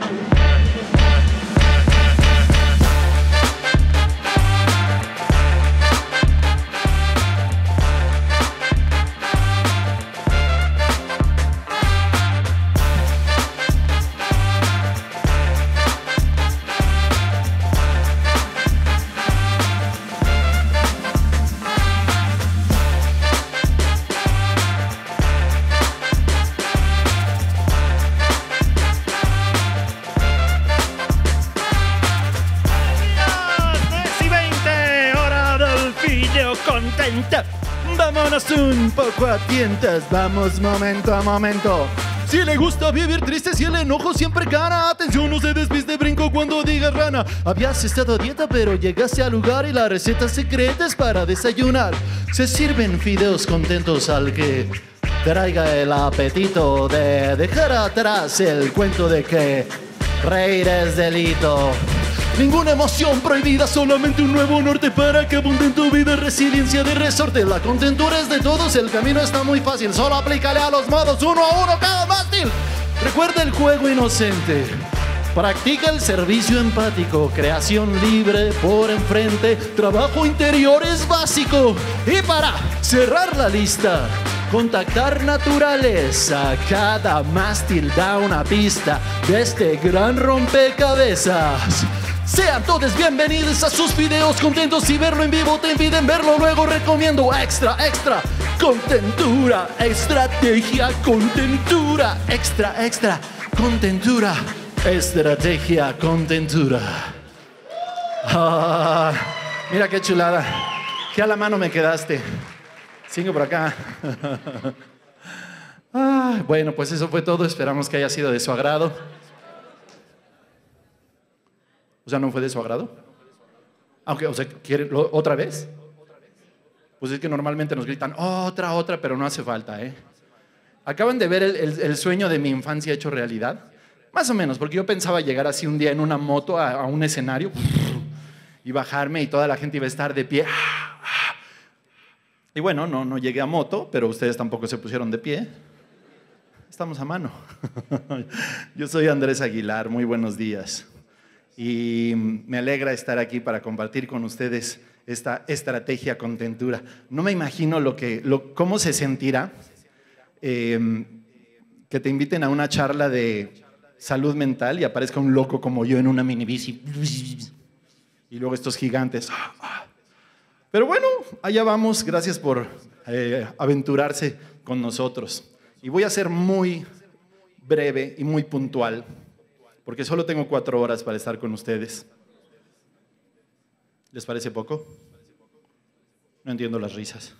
Thank you. vamos momento a momento. Si le gusta vivir triste, si el enojo siempre gana atención, no se despiste, brinco cuando diga rana. Habías estado a dieta, pero llegaste al lugar y la receta secreta es para desayunar. Se sirven fideos contentos al que traiga el apetito de dejar atrás el cuento de que reír es delito. Ninguna emoción prohibida, solamente un nuevo norte para que abunde en tu vida resiliencia de resorte. La contentura es de todos, el camino está muy fácil, solo aplícale a los modos uno a uno cada mástil. Recuerda el juego inocente. Practica el servicio empático, creación libre por enfrente, trabajo interior es básico. Y para cerrar la lista, contactar naturaleza. Cada mástil da una pista de este gran rompecabezas. Sean todos bienvenidos a sus videos contentos y verlo en vivo. Te inviten verlo luego. Recomiendo extra, extra. Contentura, estrategia, contentura, extra, extra. Contentura, estrategia, contentura. Ah, mira qué chulada. Qué a la mano me quedaste. Cinco por acá. Ah, bueno, pues eso fue todo. Esperamos que haya sido de su agrado. O sea, ¿no fue de su agrado? Aunque, o sea, ¿quiere otra vez? Pues es que normalmente nos gritan, otra, otra, pero no hace falta, ¿eh? ¿Acaban de ver el, sueño de mi infancia hecho realidad? Más o menos, porque yo pensaba llegar así un día en una moto a, a un escenario y bajarme y toda la gente iba a estar de pie. Y bueno, no, no llegué a moto, pero ustedes tampoco se pusieron de pie. Estamos a mano. Yo soy Andrés Aguilar, muy buenos días y me alegra estar aquí para compartir con ustedes esta estrategia contentura. No me imagino lo que, cómo se sentirá em, que te inviten a una charla de salud mental y aparezca un loco como yo en una minibici. Y luego estos gigantes. Pero bueno, allá vamos. Gracias por eh, aventurarse con nosotros. Y voy a ser muy breve y muy puntual porque solo tengo cuatro horas para estar con ustedes. ¿Les parece poco? No entiendo las risas.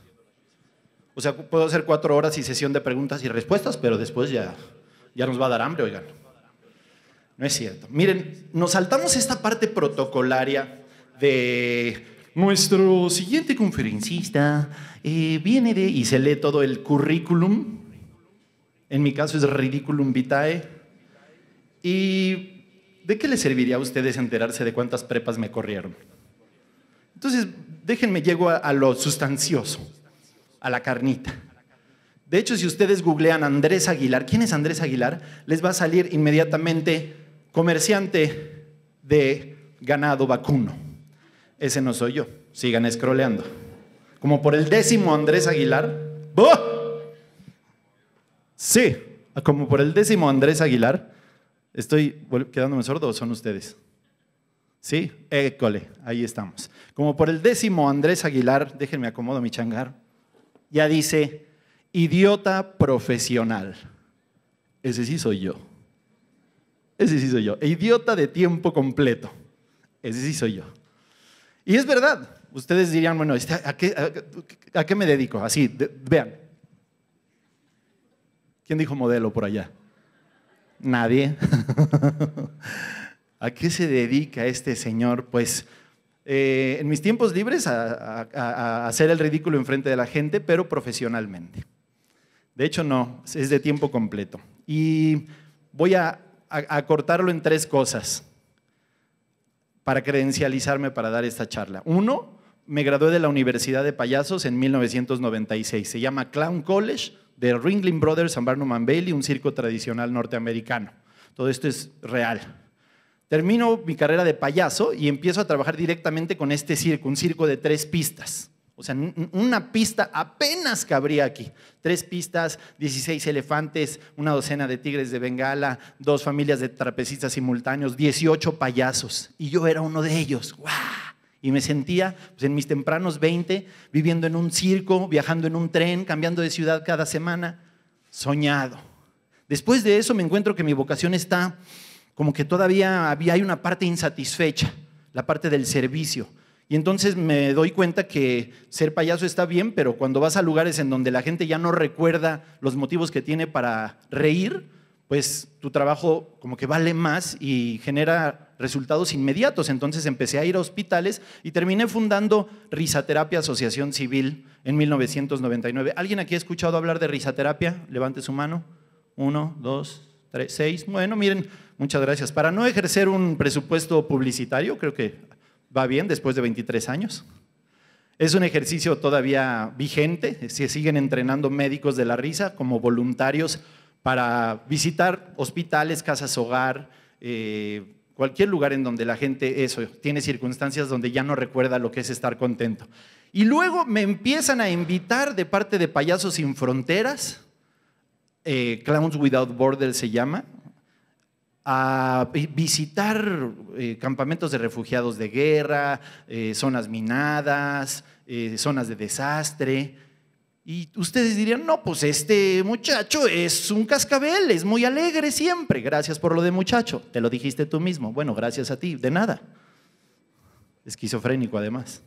O sea, puedo hacer cuatro horas y sesión de preguntas y respuestas, pero después ya, ya nos va a dar hambre, oigan. No es cierto. Miren, nos saltamos esta parte protocolaria de nuestro siguiente conferencista. Eh, viene de, y se lee todo el currículum. En mi caso es Ridiculum Vitae. ¿Y de qué les serviría a ustedes enterarse de cuántas prepas me corrieron? Entonces, déjenme, llego a, lo sustancioso, a la carnita. De hecho, si ustedes googlean Andrés Aguilar, ¿quién es Andrés Aguilar? Les va a salir inmediatamente comerciante de ganado vacuno. Ese no soy yo. Sigan escroleando. Como por el décimo Andrés Aguilar. ¡Oh! Sí, como por el décimo Andrés Aguilar, ¿Estoy quedándome sordo o son ustedes? Sí, école, ahí estamos. Como por el décimo Andrés Aguilar, déjenme acomodo mi changar, ya dice, idiota profesional. Ese sí soy yo. Ese sí soy yo. E idiota de tiempo completo. Ese sí soy yo. Y es verdad. Ustedes dirían, bueno, este, ¿a qué, a, qué me dedico? Así, vean. ¿Quién dijo modelo por allá? Nadie. ¿A qué se dedica este señor? Pues eh, en mis tiempos libres a, hacer el ridículo enfrente de la gente, pero profesionalmente. De hecho, no, es de tiempo completo. Y voy a, a cortarlo en tres cosas para credencializarme para dar esta charla. Uno, me gradué de la Universidad de Payasos en 1996. Se llama Clown College de Ringling Brothers and Barnum and Bailey, un circo tradicional norteamericano. Todo esto es real. Termino mi carrera de payaso y empiezo a trabajar directamente con este circo, un circo de tres pistas. O sea, una pista apenas cabría aquí. Tres pistas, 16 elefantes, una docena de tigres de Bengala, dos familias de trapecistas simultáneos, 18 payasos. Y yo era uno de ellos. ¡Guau! Y me sentía pues, en mis tempranos 20 viviendo en un circo, viajando en un tren, cambiando de ciudad cada semana, soñado. Después de eso me encuentro que mi vocación está como que todavía había, hay una parte insatisfecha, la parte del servicio. Y entonces me doy cuenta que ser payaso está bien, pero cuando vas a lugares en donde la gente ya no recuerda los motivos que tiene para reír, pues tu trabajo como que vale más y genera resultados inmediatos. Entonces empecé a ir a hospitales y terminé fundando Risaterapia Asociación Civil en 1999. ¿Alguien aquí ha escuchado hablar de risaterapia? Levante su mano. Uno, dos, tres, seis. Bueno, miren, muchas gracias. Para no ejercer un presupuesto publicitario, creo que va bien después de 23 años. Es un ejercicio todavía vigente, se siguen entrenando médicos de la risa como voluntarios para visitar hospitales, casas hogar, eh, cualquier lugar en donde la gente eso, tiene circunstancias donde ya no recuerda lo que es estar contento. Y luego me empiezan a invitar de parte de Payasos sin Fronteras, eh, Clowns Without Borders se llama, a visitar eh, campamentos de refugiados de guerra, zonas minadas, zonas de desastre. Y ustedes dirían, no, pues este muchacho es un cascabel, es muy alegre siempre. Gracias por lo de muchacho, te lo dijiste tú mismo. Bueno, gracias a ti, de nada. Esquizofrénico además.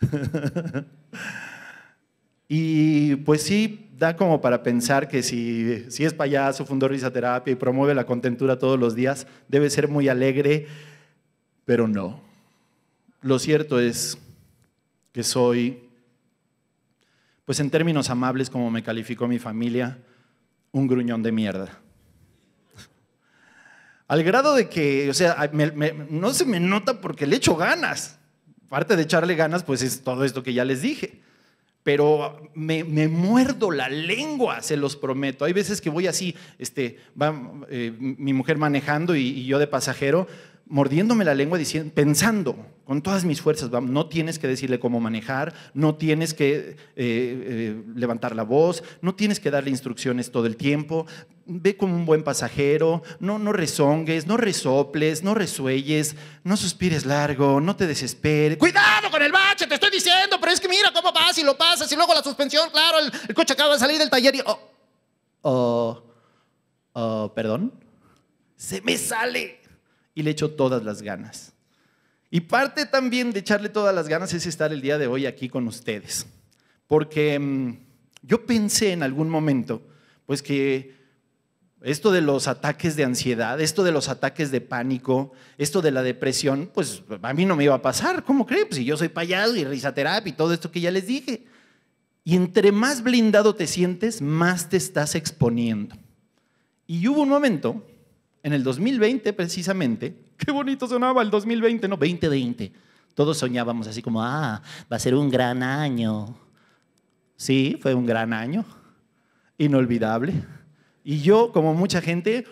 y pues sí, da como para pensar que si, si es payaso, fundó risaterapia y promueve la contentura todos los días, debe ser muy alegre, pero no. Lo cierto es que soy pues en términos amables, como me calificó mi familia, un gruñón de mierda. Al grado de que, o sea, no se me nota porque le echo ganas. Parte de echarle ganas, pues es todo esto que ya les dije. Pero me, muerdo la lengua, se los prometo. Hay veces que voy así, este, eh, mi mujer manejando y yo de pasajero, mordiéndome la lengua diciendo, pensando con todas mis fuerzas, no tienes que decirle cómo manejar, no tienes que eh, eh, levantar la voz, no tienes que darle instrucciones todo el tiempo, ve como un buen pasajero, no, no rezongues, no resoples, no resuelles, no suspires largo, no te desesperes. Cuidado con el bache, te estoy diciendo, pero es que mira cómo vas y lo pasas y luego la suspensión, claro, el, el coche acaba de salir del taller y... Oh, oh, oh, perdón. Se me sale y le echo todas las ganas. Y parte también de echarle todas las ganas es estar el día de hoy aquí con ustedes. Porque mm, yo pensé en algún momento, pues que esto de los ataques de ansiedad, esto de los ataques de pánico, esto de la depresión, pues a mí no me iba a pasar, ¿cómo crees? Pues, si yo soy payado y risaterapia y todo esto que ya les dije. Y entre más blindado te sientes, más te estás exponiendo. Y hubo un momento en el 2020 precisamente, qué bonito sonaba el 2020, no, 2020. Todos soñábamos así como, ah, va a ser un gran año. Sí, fue un gran año, inolvidable. Y yo, como mucha gente,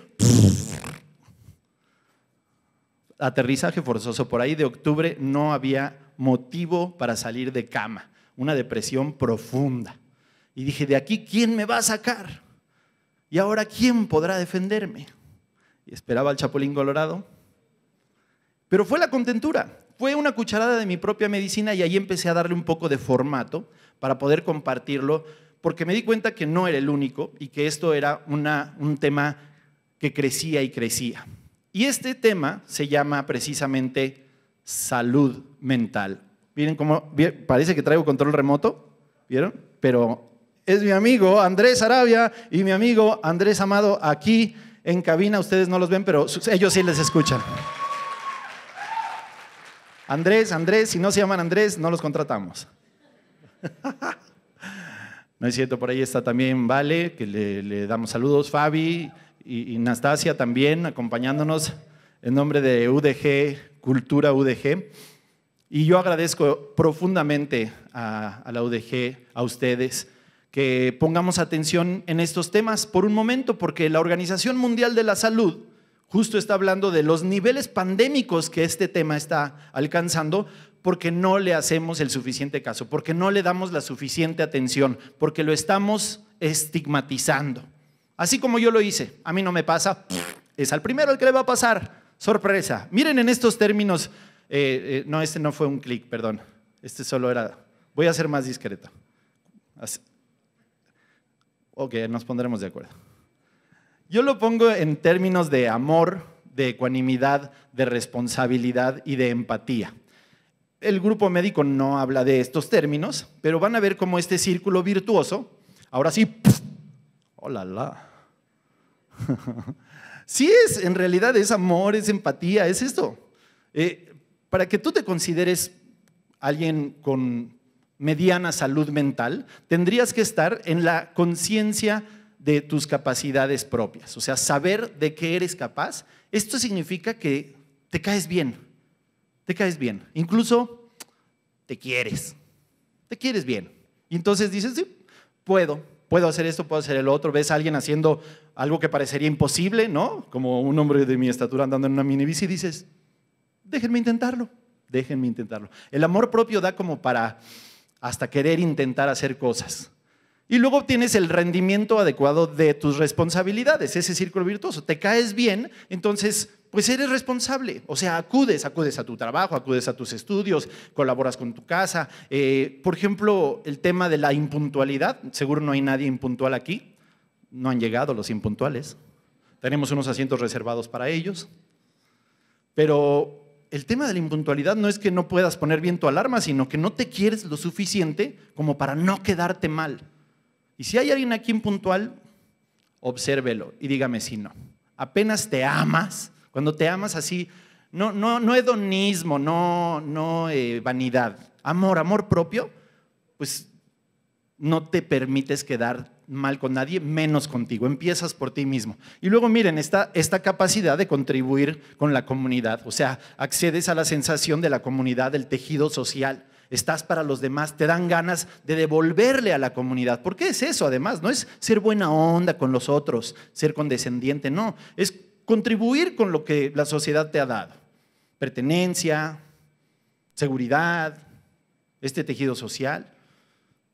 aterrizaje forzoso. Por ahí de octubre no había motivo para salir de cama, una depresión profunda. Y dije, de aquí, ¿quién me va a sacar? Y ahora, ¿quién podrá defenderme? esperaba al Chapulín Colorado. Pero fue la contentura, fue una cucharada de mi propia medicina y ahí empecé a darle un poco de formato para poder compartirlo, porque me di cuenta que no era el único y que esto era una, un tema que crecía y crecía. Y este tema se llama precisamente salud mental. Miren cómo parece que traigo control remoto, ¿vieron? Pero es mi amigo Andrés Arabia y mi amigo Andrés Amado aquí en cabina ustedes no los ven, pero ellos sí les escuchan. Andrés, Andrés, si no se llaman Andrés, no los contratamos. No es cierto, por ahí está también Vale, que le, damos saludos, Fabi y, Nastasia también acompañándonos en nombre de UDG, Cultura UDG. Y yo agradezco profundamente a la UDG, a ustedes, que pongamos atención en estos temas por un momento, porque la Organización Mundial de la Salud justo está hablando de los niveles pandémicos que este tema está alcanzando porque no le hacemos el suficiente caso, porque no le damos la suficiente atención, porque lo estamos estigmatizando. Así como yo lo hice, a mí no me pasa, es al primero el que le va a pasar, sorpresa. Miren en estos términos, eh, eh, no, este no fue un clic, perdón, este solo era, voy a ser más discreto. Ok, nos pondremos de acuerdo. Yo lo pongo en términos de amor, de ecuanimidad, de responsabilidad y de empatía. El grupo médico no habla de estos términos, pero van a ver cómo este círculo virtuoso, ahora sí, hola, ¡oh la la! sí es, en realidad es amor, es empatía, es esto. Eh, para que tú te consideres alguien con mediana salud mental, tendrías que estar en la conciencia de tus capacidades propias, o sea, saber de qué eres capaz. Esto significa que te caes bien, te caes bien, incluso te quieres, te quieres bien. Y entonces dices, sí, puedo, puedo hacer esto, puedo hacer el otro. Ves a alguien haciendo algo que parecería imposible, ¿no? Como un hombre de mi estatura andando en una minibici y dices, déjenme intentarlo, déjenme intentarlo. El amor propio da como para hasta querer intentar hacer cosas. Y luego obtienes el rendimiento adecuado de tus responsabilidades, ese círculo virtuoso. Te caes bien, entonces pues eres responsable. O sea, acudes, acudes a tu trabajo, acudes a tus estudios, colaboras con tu casa. Eh, por ejemplo, el tema de la impuntualidad. Seguro no hay nadie impuntual aquí. No han llegado los impuntuales. Tenemos unos asientos reservados para ellos. Pero el tema de la impuntualidad no es que no puedas poner bien tu alarma, sino que no te quieres lo suficiente como para no quedarte mal. Y si hay alguien aquí impuntual, obsérvelo y dígame si no. Apenas te amas, cuando te amas así, no, no, no hedonismo, no, no eh, vanidad, amor, amor propio, pues no te permites quedar mal con nadie, menos contigo. Empiezas por ti mismo. Y luego miren, esta, esta capacidad de contribuir con la comunidad, o sea, accedes a la sensación de la comunidad, del tejido social. Estás para los demás, te dan ganas de devolverle a la comunidad. ¿Por qué es eso? Además, no es ser buena onda con los otros, ser condescendiente, no, es contribuir con lo que la sociedad te ha dado. Pertenencia, seguridad, este tejido social.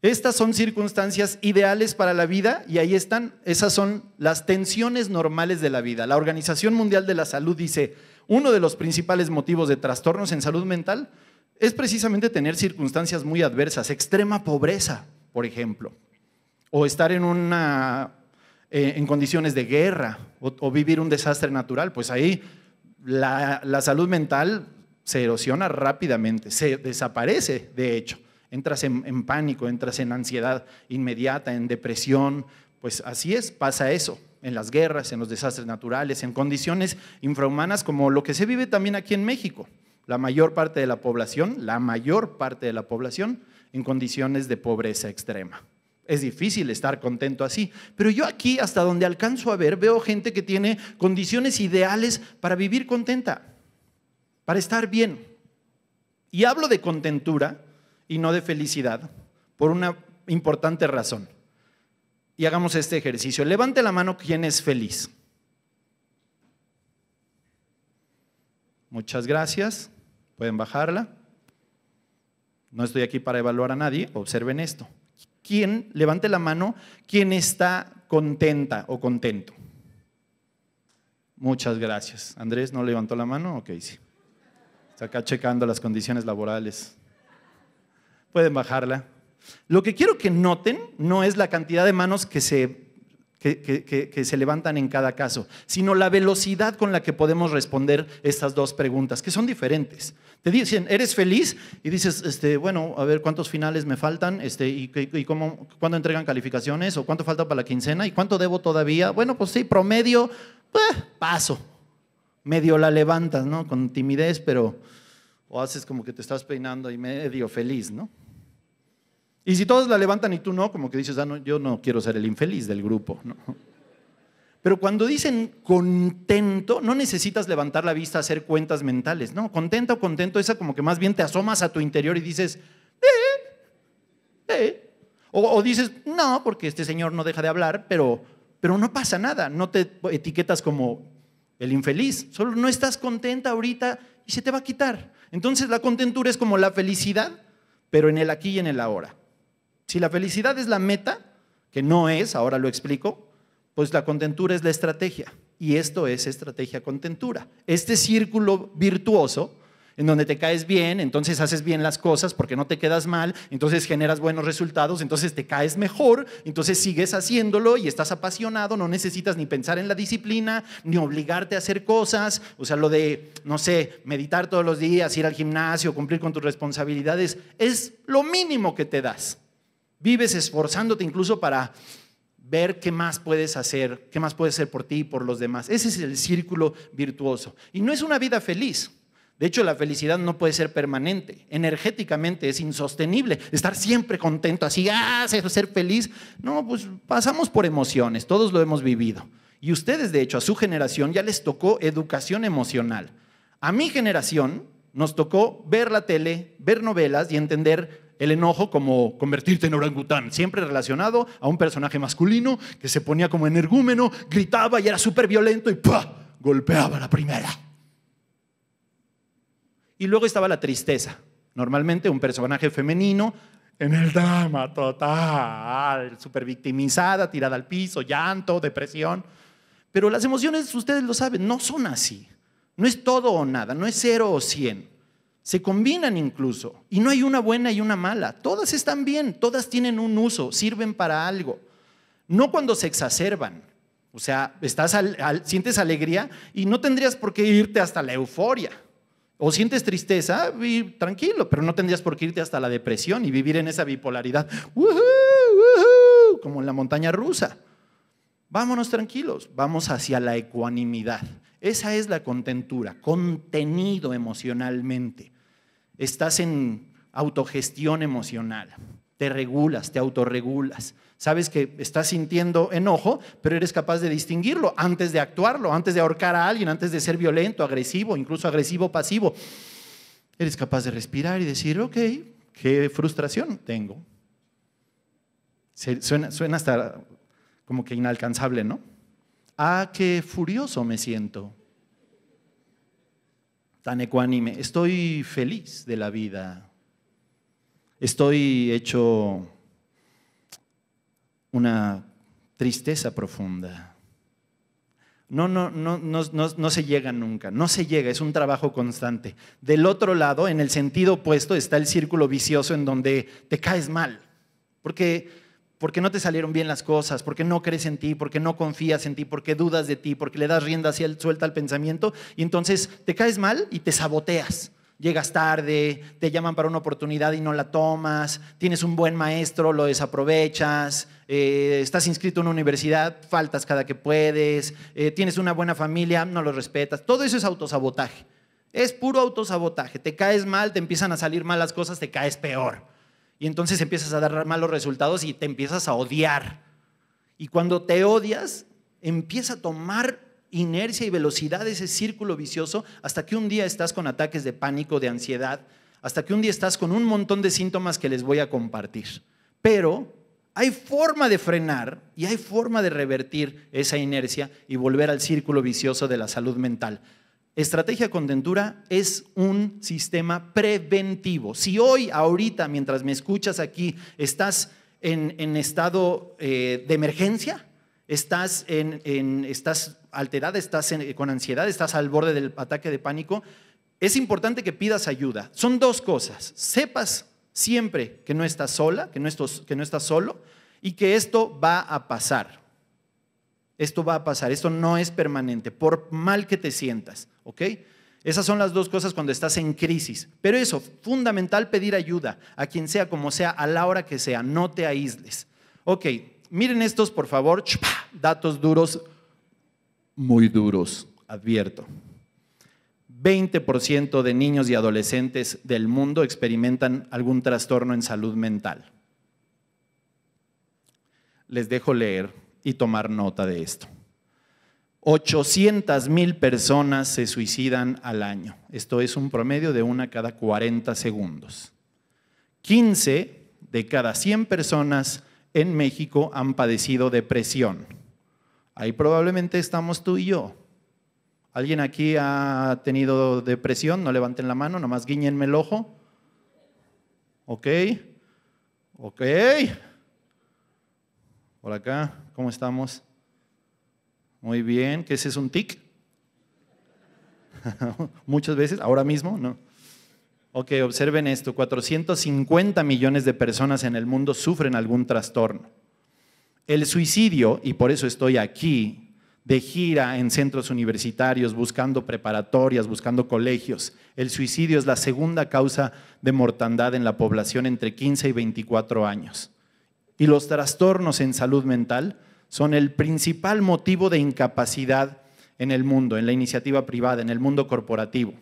Estas son circunstancias ideales para la vida y ahí están, esas son las tensiones normales de la vida. La Organización Mundial de la Salud dice, uno de los principales motivos de trastornos en salud mental es precisamente tener circunstancias muy adversas, extrema pobreza, por ejemplo, o estar en una eh, en condiciones de guerra o, vivir un desastre natural, pues ahí la salud mental se erosiona rápidamente, se desaparece, de hecho entras en, pánico, entras en ansiedad inmediata, en depresión. Pues así es, pasa eso en las guerras, en los desastres naturales, en condiciones infrahumanas como lo que se vive también aquí en México. La mayor parte de la población, la mayor parte de la población en condiciones de pobreza extrema. Es difícil estar contento así, pero yo aquí, hasta donde alcanzo a ver, veo gente que tiene condiciones ideales para vivir contenta, para estar bien. Y hablo de contentura y no de felicidad por una importante razón. Y hagamos este ejercicio. Levante la mano quien es feliz. Muchas gracias. Pueden bajarla. No estoy aquí para evaluar a nadie. Observen esto. ¿Quién, levante la mano, quien está contenta o contento? Muchas gracias. Andrés no levantó la mano. Ok, sí. Está acá checando las condiciones laborales Pueden bajarla. Lo que quiero que noten no es la cantidad de manos que se, que, se, levantan en cada caso, sino la velocidad con la que podemos responder estas dos preguntas, que son diferentes. Te dicen, ¿eres feliz? Y dices, este, bueno, a ver cuántos finales me faltan, este, y, y cómo, cuándo entregan calificaciones, o cuánto falta para la quincena, y cuánto debo todavía. Bueno, pues sí, promedio, pues, paso. Medio la levantas, ¿no? Con timidez, pero. O haces como que te estás peinando y medio feliz, ¿no? Y si todos la levantan y tú no, como que dices, ah, no, yo no quiero ser el infeliz del grupo. Pero cuando dicen contento, no necesitas levantar la vista a hacer cuentas mentales. No, contento, contento, esa como que más bien te asomas a tu interior y dices, eh, eh. O, dices, no, porque este señor no deja de hablar, pero, pero no pasa nada. No te etiquetas como el infeliz. Solo no estás contenta ahorita y se te va a quitar. Entonces la contentura es como la felicidad, pero en el aquí y en el ahora. Si la felicidad es la meta, que no es, ahora lo explico, pues la contentura es la estrategia. Y esto es estrategia contentura. Este círculo virtuoso en donde te caes bien, entonces haces bien las cosas porque no te quedas mal, entonces generas buenos resultados, entonces te caes mejor, entonces sigues haciéndolo y estás apasionado, no necesitas ni pensar en la disciplina, ni obligarte a hacer cosas, o sea, lo de, no sé, meditar todos los días, ir al gimnasio, cumplir con tus responsabilidades, es lo mínimo que te das vives esforzándote incluso para ver qué más puedes hacer, qué más puedes hacer por ti y por los demás. Ese es el círculo virtuoso. Y no es una vida feliz. De hecho, la felicidad no puede ser permanente. Energéticamente es insostenible. Estar siempre contento, así, ah, ser feliz. No, pues pasamos por emociones, todos lo hemos vivido. Y ustedes, de hecho, a su generación ya les tocó educación emocional. A mi generación nos tocó ver la tele, ver novelas y entender el enojo como convertirte en orangután, siempre relacionado a un personaje masculino que se ponía como energúmeno, gritaba y era súper violento y ¡pah! golpeaba la primera. Y luego estaba la tristeza, normalmente un personaje femenino en el drama total, súper victimizada, tirada al piso, llanto, depresión. Pero las emociones, ustedes lo saben, no son así. No es todo o nada, no es cero o cien se combinan incluso. Y no hay una buena y una mala. Todas están bien, todas tienen un uso, sirven para algo. No cuando se exacerban. O sea, estás sientes alegría y no tendrías por qué irte hasta la euforia. O sientes tristeza tranquilo, pero no tendrías por qué irte hasta la depresión y vivir en esa bipolaridad. Como en la montaña rusa. Vámonos tranquilos, vamos hacia la ecuanimidad. Esa es la contentura, contenido emocionalmente estás en autogestión emocional, te regulas, te autorregulas. Sabes que estás sintiendo enojo, pero eres capaz de distinguirlo antes de actuarlo, antes de ahorcar a alguien, antes de ser violento, agresivo, incluso agresivo pasivo. Eres capaz de respirar y decir, ok, qué frustración tengo. suena, suena hasta como que inalcanzable, ¿no? Ah, qué furioso me siento tan ecuánime. Estoy feliz de la vida. Estoy hecho una tristeza profunda. No, no, no, no, se llega nunca, no se llega, es un trabajo constante. Del otro lado, en el sentido opuesto, está el círculo vicioso en donde te caes mal, porque porque no te salieron bien las cosas, porque no crees en ti, porque no confías en ti, porque dudas de ti, porque le das rienda así suelta al pensamiento y entonces te caes mal y te saboteas. Llegas tarde, te llaman para una oportunidad y no la tomas, tienes un buen maestro, lo desaprovechas, eh, estás inscrito en una universidad, faltas cada que puedes, eh, tienes una buena familia, no lo respetas. Todo eso es autosabotaje. Es puro autosabotaje. Te caes mal, te empiezan a salir mal las cosas, te caes peor y entonces empiezas a dar malos resultados y te empiezas a odiar. Y cuando te odias, empieza a tomar inercia y velocidad ese círculo vicioso hasta que un día estás con ataques de pánico, de ansiedad, hasta que un día estás con un montón de síntomas que les voy a compartir. Pero hay forma de frenar y hay forma de revertir esa inercia y volver al círculo vicioso de la salud mental. Estrategia Contentura es un sistema preventivo. Si hoy, ahorita, mientras me escuchas aquí, estás en, estado eh, de emergencia, estás, en, estás alterada, estás con ansiedad, estás al borde del ataque de pánico, es importante que pidas ayuda. Son dos cosas. Sepas siempre que no estás sola, que no, estos que no estás solo y que esto va a pasar. Esto va a pasar, esto no es permanente, por mal que te sientas, ¿ok? Esas son las dos cosas cuando estás en crisis. Pero eso, fundamental pedir ayuda a quien sea, como sea, a la hora que sea, no te aísles. Ok, miren estos, por favor, datos duros, muy duros, advierto. 20% de niños y adolescentes del mundo experimentan algún trastorno en salud mental. Les dejo leer y tomar nota de esto. 800 mil personas se suicidan al año. Esto es un promedio de una cada 40 segundos. 15 de cada 100 personas en México han padecido depresión. Ahí probablemente estamos tú y yo. ¿Alguien aquí ha tenido depresión? No levanten la mano, nomás guiñenme el ojo. ¿Ok? ¿Ok? Por acá. ¿Cómo estamos? Muy bien, ¿Qué ese es un tic. Muchas veces, ahora mismo, ¿no? Ok, observen esto, 450 millones de personas en el mundo sufren algún trastorno. El suicidio, y por eso estoy aquí, de gira en centros universitarios, buscando preparatorias, buscando colegios. El suicidio es la segunda causa de mortandad en la población entre 15 y 24 años y los trastornos en salud mental son el principal motivo de incapacidad en el mundo, en la iniciativa privada, en el mundo corporativo.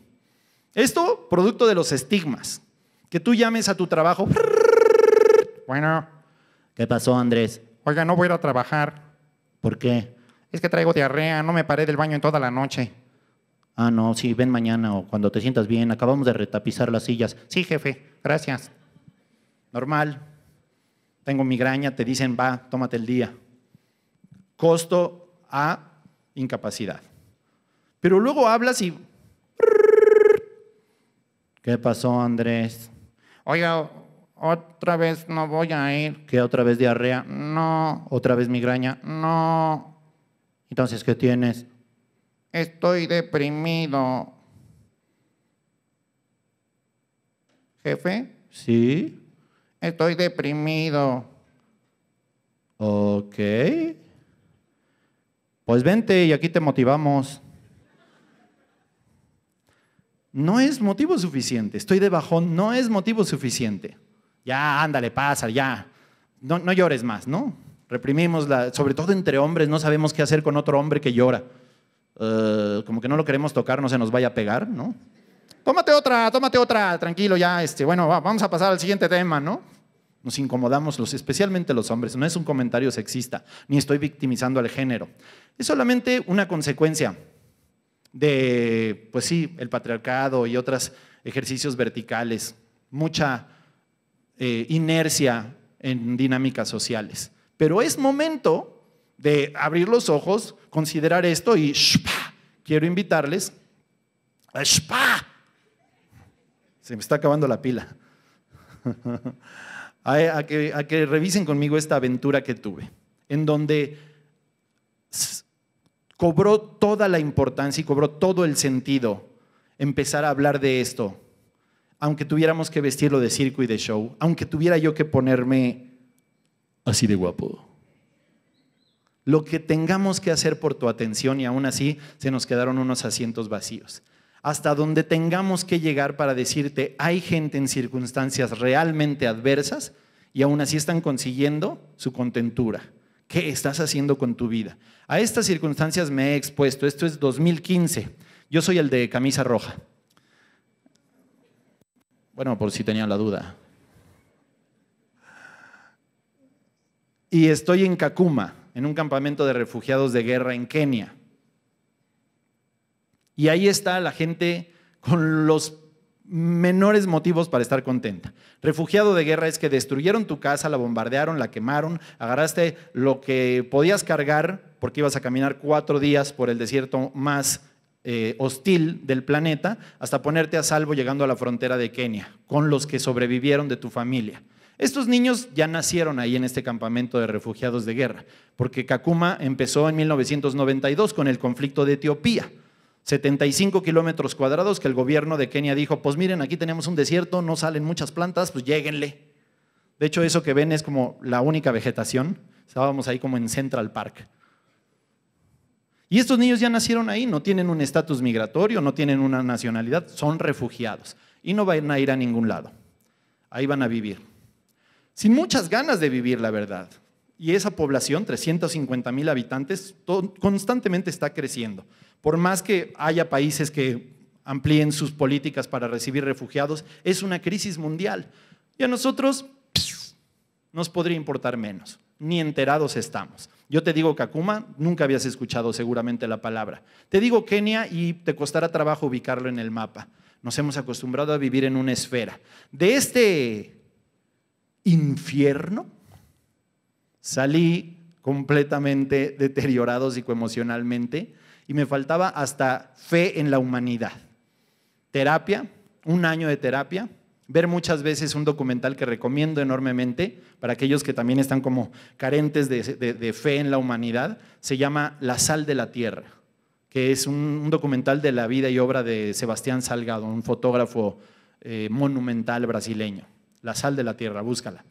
Esto producto de los estigmas. Que tú llames a tu trabajo. Bueno, ¿qué pasó, Andrés? Oiga, no voy a ir a trabajar. ¿Por qué? Es que traigo diarrea, no me paré del baño en toda la noche. Ah, no, sí, ven mañana o cuando te sientas bien. Acabamos de retapizar las sillas. Sí, jefe, gracias. Normal tengo migraña, te dicen, va, tómate el día. Costo a incapacidad. Pero luego hablas y... ¿Qué pasó, Andrés? Oiga, otra vez no voy a ir. ¿Qué otra vez diarrea? No. ¿Otra vez migraña? No. Entonces, ¿qué tienes? Estoy deprimido. ¿Jefe? Sí. Estoy deprimido. Ok. Pues vente y aquí te motivamos. No es motivo suficiente. Estoy de bajón, no es motivo suficiente. Ya, ándale, pasa, ya. No, llores más, ¿no? Reprimimos, la, sobre todo entre hombres, no sabemos qué hacer con otro hombre que llora. Eh, como que no lo queremos tocar, no se nos vaya a pegar, ¿no? Tómate otra, tómate otra, tranquilo, ya, este, bueno, vamos a pasar al siguiente tema, ¿no? Nos incomodamos, los, especialmente los hombres. No es un comentario sexista, ni estoy victimizando al género. Es solamente una consecuencia de, pues sí, el patriarcado y otros ejercicios verticales, mucha eh, inercia en dinámicas sociales. Pero es momento de abrir los ojos, considerar esto y quiero invitarles shpa. Se me está acabando la pila. a, que, que revisen conmigo esta aventura que tuve, en donde cobró toda la importancia y cobró todo el sentido empezar a hablar de esto, aunque tuviéramos que vestirlo de circo y de show, aunque tuviera yo que ponerme así de guapo. Lo que tengamos que hacer por tu atención y aún así se nos quedaron unos asientos vacíos hasta donde tengamos que llegar para decirte, hay gente en circunstancias realmente adversas y aún así están consiguiendo su contentura. ¿Qué estás haciendo con tu vida? A estas circunstancias me he expuesto. Esto es 2015. Yo soy el de camisa roja. Bueno, por si tenían la duda. Y estoy en Kakuma, en un campamento de refugiados de guerra en Kenia. Y ahí está la gente con los menores motivos para estar contenta. Refugiado de guerra es que destruyeron tu casa, la bombardearon, la quemaron, agarraste lo que podías cargar porque ibas a caminar cuatro días por el desierto más eh, hostil del planeta hasta ponerte a salvo llegando a la frontera de Kenia con los que sobrevivieron de tu familia. Estos niños ya nacieron ahí en este campamento de refugiados de guerra, porque Kakuma empezó en 1992 con el conflicto de Etiopía 75 kilómetros cuadrados que el gobierno de Kenia dijo, pues miren, aquí tenemos un desierto, no salen muchas plantas, pues lléguenle. De hecho, eso que ven es como la única vegetación. Estábamos ahí como en Central Park. Y estos niños ya nacieron ahí, no tienen un estatus migratorio, no tienen una nacionalidad, son refugiados y no van a ir a ningún lado. Ahí van a vivir. Sin muchas ganas de vivir, la verdad. Y esa población, 350 mil habitantes, constantemente está creciendo por más que haya países que amplíen sus políticas para recibir refugiados, es una crisis mundial. Y a nosotros nos podría importar menos, ni enterados estamos. Yo te digo Kakuma, nunca habías escuchado seguramente la palabra. Te digo Kenia y te costará trabajo ubicarlo en el mapa. Nos hemos acostumbrado a vivir en una esfera. De este infierno salí completamente deteriorado psicoemocionalmente y me faltaba hasta fe en la humanidad. Terapia, un año de terapia, ver muchas veces un documental que recomiendo enormemente para aquellos que también están como carentes de, fe en la humanidad, se llama La sal de la tierra, que es un, documental de la vida y obra de Sebastián Salgado, un fotógrafo eh, monumental brasileño. La sal de la tierra, búscala.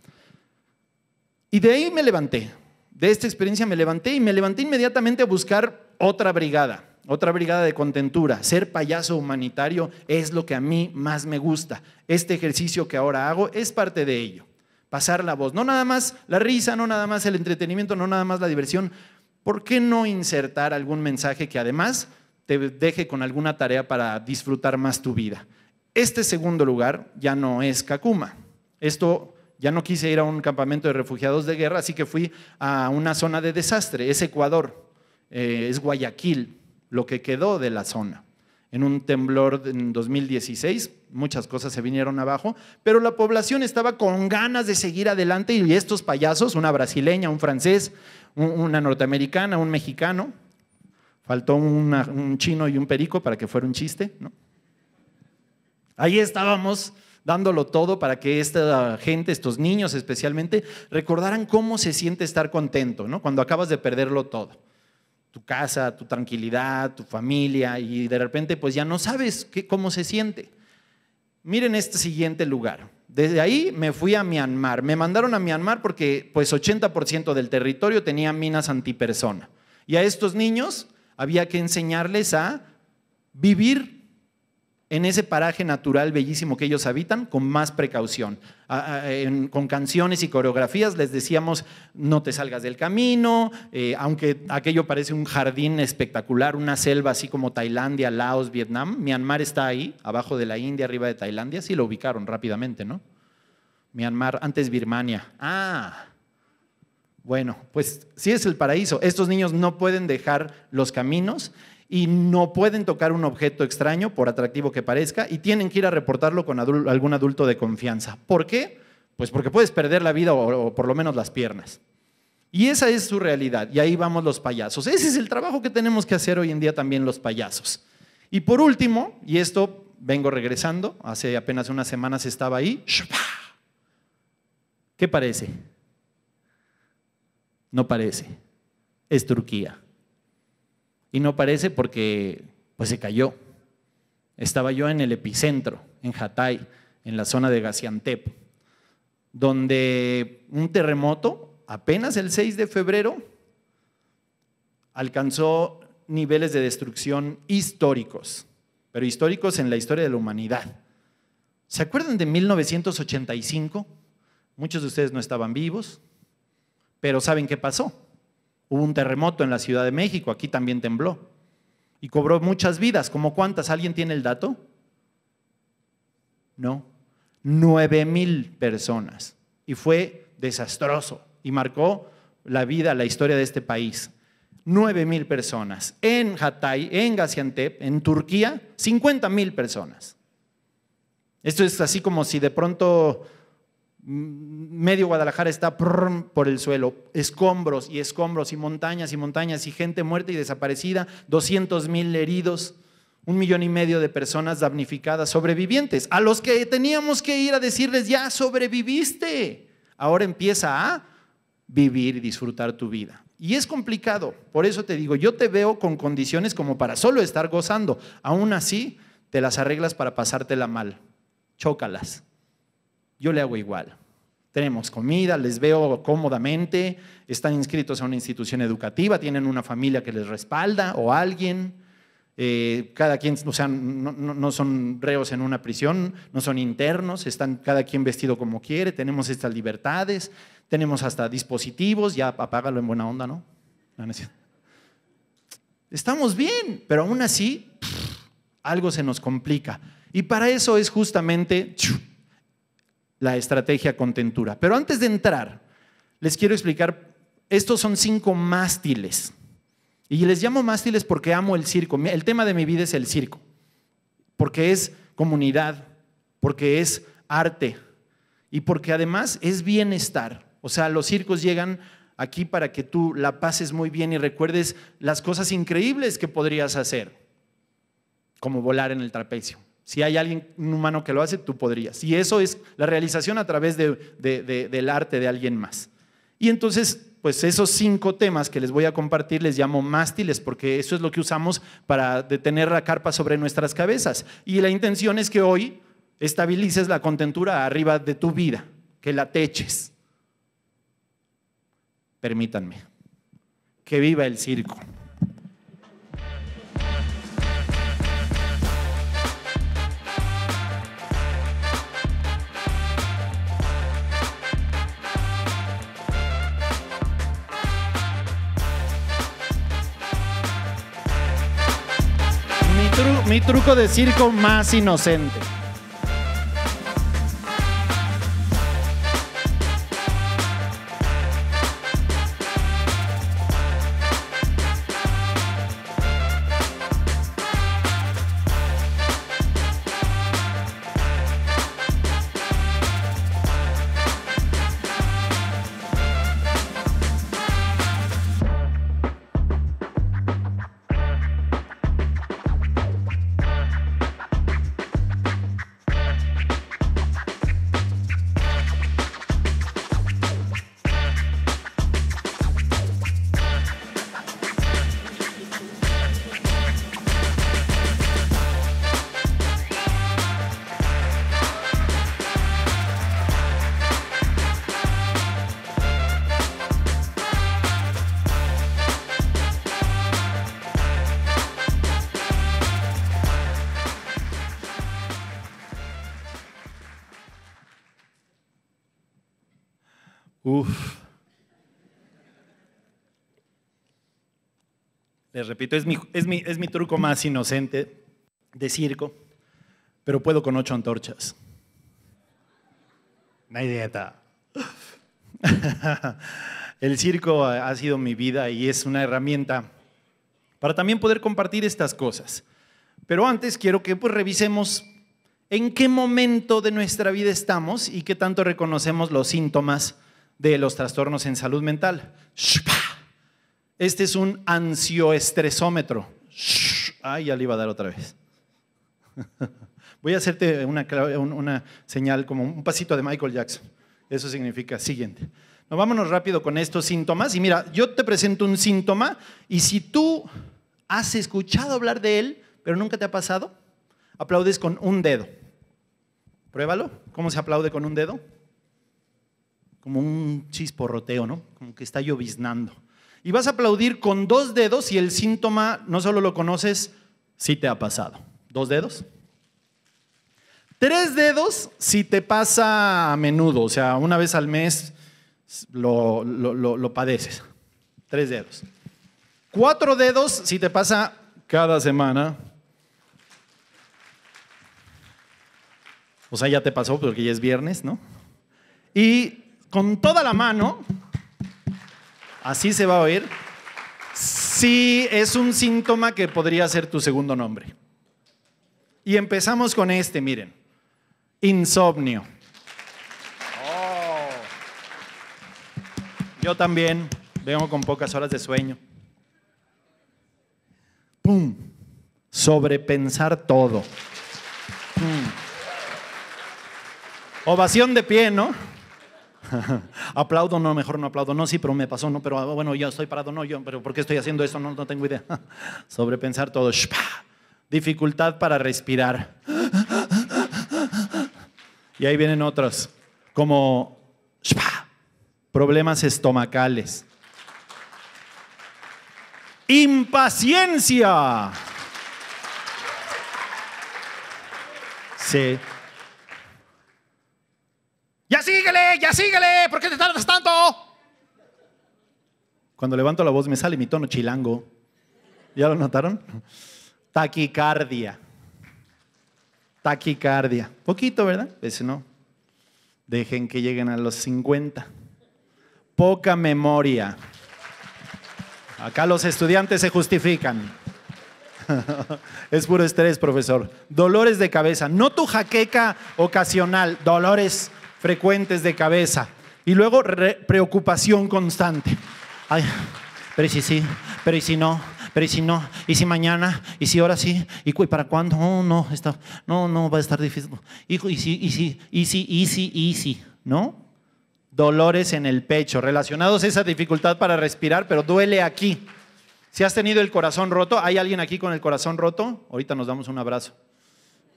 Y de ahí me levanté, de esta experiencia me levanté y me levanté inmediatamente a buscar otra brigada, otra brigada de contentura. Ser payaso humanitario es lo que a mí más me gusta. Este ejercicio que ahora hago es parte de ello. Pasar la voz, no nada más la risa, no nada más el entretenimiento, no nada más la diversión. ¿Por qué no insertar algún mensaje que además te deje con alguna tarea para disfrutar más tu vida? Este segundo lugar ya no es Kakuma. Esto ya no quise ir a un campamento de refugiados de guerra, así que fui a una zona de desastre, es Ecuador. Eh, es Guayaquil, lo que quedó de la zona. En un temblor en 2016, muchas cosas se vinieron abajo, pero la población estaba con ganas de seguir adelante y estos payasos, una brasileña, un francés, una norteamericana, un mexicano, faltó un chino y un perico para que fuera un chiste, ¿no? Ahí estábamos dándolo todo para que esta gente, estos niños especialmente, recordaran cómo se siente estar contento, ¿no? Cuando acabas de perderlo todo tu casa, tu tranquilidad, tu familia, y de repente pues ya no sabes qué, cómo se siente. Miren este siguiente lugar. Desde ahí me fui a Myanmar. Me mandaron a Myanmar porque pues 80% del territorio tenía minas antipersona. Y a estos niños había que enseñarles a vivir en ese paraje natural bellísimo que ellos habitan con más precaución. con canciones y coreografías les decíamos, no te salgas del camino, eh, aunque aquello parece un jardín espectacular, una selva así como Tailandia, Laos, Vietnam, Myanmar está ahí, abajo de la India, arriba de Tailandia, sí lo ubicaron rápidamente, ¿no? Myanmar, antes Birmania. Ah, bueno, pues sí es el paraíso. Estos niños no pueden dejar los caminos y no pueden tocar un objeto extraño, por atractivo que parezca, y tienen que ir a reportarlo con algún adulto de confianza. ¿Por qué? Pues porque puedes perder la vida o, o por lo menos las piernas. Y esa es su realidad, y ahí vamos los payasos. Ese es el trabajo que tenemos que hacer hoy en día también los payasos. Y por último, y esto vengo regresando, hace apenas unas semanas estaba ahí. ¿Qué parece? No parece. Es Turquía y no parece porque pues se cayó. Estaba yo en el epicentro, en Hatay, en la zona de Gaziantep, donde un terremoto, apenas el 6 de febrero, alcanzó niveles de destrucción históricos, pero históricos en la historia de la humanidad. ¿Se acuerdan de 1985? Muchos de ustedes no estaban vivos, pero ¿saben qué pasó? Hubo un terremoto en la Ciudad de México, aquí también tembló. Y cobró muchas vidas, ¿como cuántas? ¿Alguien tiene el dato? No. Nueve mil personas. Y fue desastroso y marcó la vida, la historia de este país. Nueve mil personas. En Hatay, en Gaziantep, en Turquía, cincuenta mil personas. Esto es así como si de pronto medio Guadalajara está por el suelo, escombros y escombros y montañas y montañas y gente muerta y desaparecida, 200 mil heridos, un millón y medio de personas damnificadas, sobrevivientes, a los que teníamos que ir a decirles, ya sobreviviste, ahora empieza a vivir y disfrutar tu vida. Y es complicado, por eso te digo, yo te veo con condiciones como para solo estar gozando, aún así te las arreglas para pasártela mal, chócalas yo le hago igual. Tenemos comida, les veo cómodamente, están inscritos a una institución educativa, tienen una familia que les respalda o alguien. Eh, cada quien, o sea, no, son reos en una prisión, no son internos, están cada quien vestido como quiere, tenemos estas libertades, tenemos hasta dispositivos, ya apágalo en buena onda, ¿no? Estamos bien, pero aún así algo se nos complica. Y para eso es justamente la estrategia Contentura. Pero antes de entrar, les quiero explicar, estos son cinco mástiles. Y les llamo mástiles porque amo el circo. El tema de mi vida es el circo, porque es comunidad, porque es arte y porque además es bienestar. O sea, los circos llegan aquí para que tú la pases muy bien y recuerdes las cosas increíbles que podrías hacer, como volar en el trapecio. Si hay alguien, humano que lo hace, tú podrías. Y eso es la realización a través del arte de alguien más. Y entonces, pues esos cinco temas que les voy a compartir les llamo mástiles, porque eso es lo que usamos para detener la carpa sobre nuestras cabezas. Y la intención es que hoy estabilices la contentura arriba de tu vida, que la teches. Permítanme, que viva el circo. mi truco de circo más inocente. repito, es mi, es mi, truco más inocente de circo, pero puedo con ocho antorchas. Una dieta. El circo ha sido mi vida y es una herramienta para también poder compartir estas cosas. Pero antes quiero que pues, revisemos en qué momento de nuestra vida estamos y qué tanto reconocemos los síntomas de los trastornos en salud mental. Este es un ansioestresómetro. ay, ya le iba a dar otra vez. Voy a hacerte una, señal como un pasito de Michael Jackson. Eso significa siguiente. No, vámonos rápido con estos síntomas. Y mira, yo te presento un síntoma y si tú has escuchado hablar de él, pero nunca te ha pasado, aplaudes con un dedo. Pruébalo. ¿Cómo se aplaude con un dedo? Como un chisporroteo, ¿no? Como que está lloviznando. Y vas a aplaudir con dos dedos si el síntoma no solo lo conoces, si te ha pasado. ¿Dos dedos? Tres dedos si te pasa a menudo, o sea, una vez al mes lo, lo, lo padeces. Tres dedos. Cuatro dedos si te pasa cada semana. O sea, ya te pasó porque ya es viernes, ¿no? Y con toda la mano, Así se va a oír. Sí, es un síntoma que podría ser tu segundo nombre. Y empezamos con este, miren. Insomnio. Oh. Yo también vengo con pocas horas de sueño. ¡Pum! Sobrepensar todo. Ovación de pie, ¿no? aplaudo, no, mejor no aplaudo, no, sí, pero me pasó, no, pero ah, bueno, ya estoy parado, no, yo, pero ¿por qué estoy haciendo eso No, no tengo idea. Sobrepensar todo. Dificultad para respirar. Y ahí vienen otros, como problemas estomacales. Impaciencia. Sí. ya síguele, ¿por qué te tardas tanto? Cuando levanto la voz me sale mi tono chilango. ¿Ya lo notaron? Taquicardia. Taquicardia. Poquito, ¿verdad? Ese no. Dejen que lleguen a los 50. Poca memoria. Acá los estudiantes se justifican. es puro estrés, profesor. Dolores de cabeza. No tu jaqueca ocasional. Dolores frecuentes de cabeza. Y luego preocupación constante. Ay, pero y si sí, pero y si no, pero y si no, y si mañana, y si ahora sí, y para cuándo, oh, no, está, no, no, va a estar difícil. Hijo, y si, y si, y si, y si, y si, ¿no? Dolores en el pecho, relacionados a esa dificultad para respirar, pero duele aquí. Si has tenido el corazón roto, ¿hay alguien aquí con el corazón roto? Ahorita nos damos un abrazo.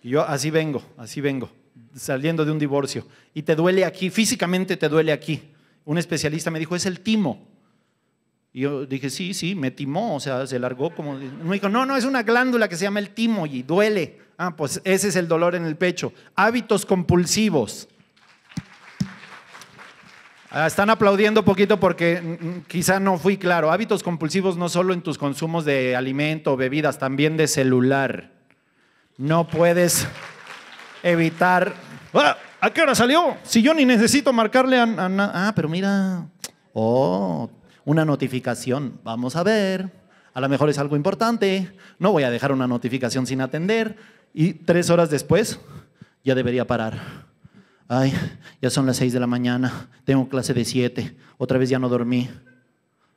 Y yo así vengo, así vengo saliendo de un divorcio y te duele aquí, físicamente te duele aquí. Un especialista me dijo, es el timo. Y yo dije, sí, sí, me timó, o sea, se largó como... Me dijo, no, no, es una glándula que se llama el timo y duele. Ah, pues ese es el dolor en el pecho. Hábitos compulsivos. Ah, están aplaudiendo poquito porque mm, mm, quizá no fui claro. Hábitos compulsivos no solo en tus consumos de alimento, bebidas, también de celular. No puedes evitar. ¿A qué hora salió? Si yo ni necesito marcarle a, a Ah, pero mira. Oh, una notificación. Vamos a ver. A lo mejor es algo importante. No voy a dejar una notificación sin atender. Y tres horas después ya debería parar. Ay, ya son las seis de la mañana. Tengo clase de siete. Otra vez ya no dormí.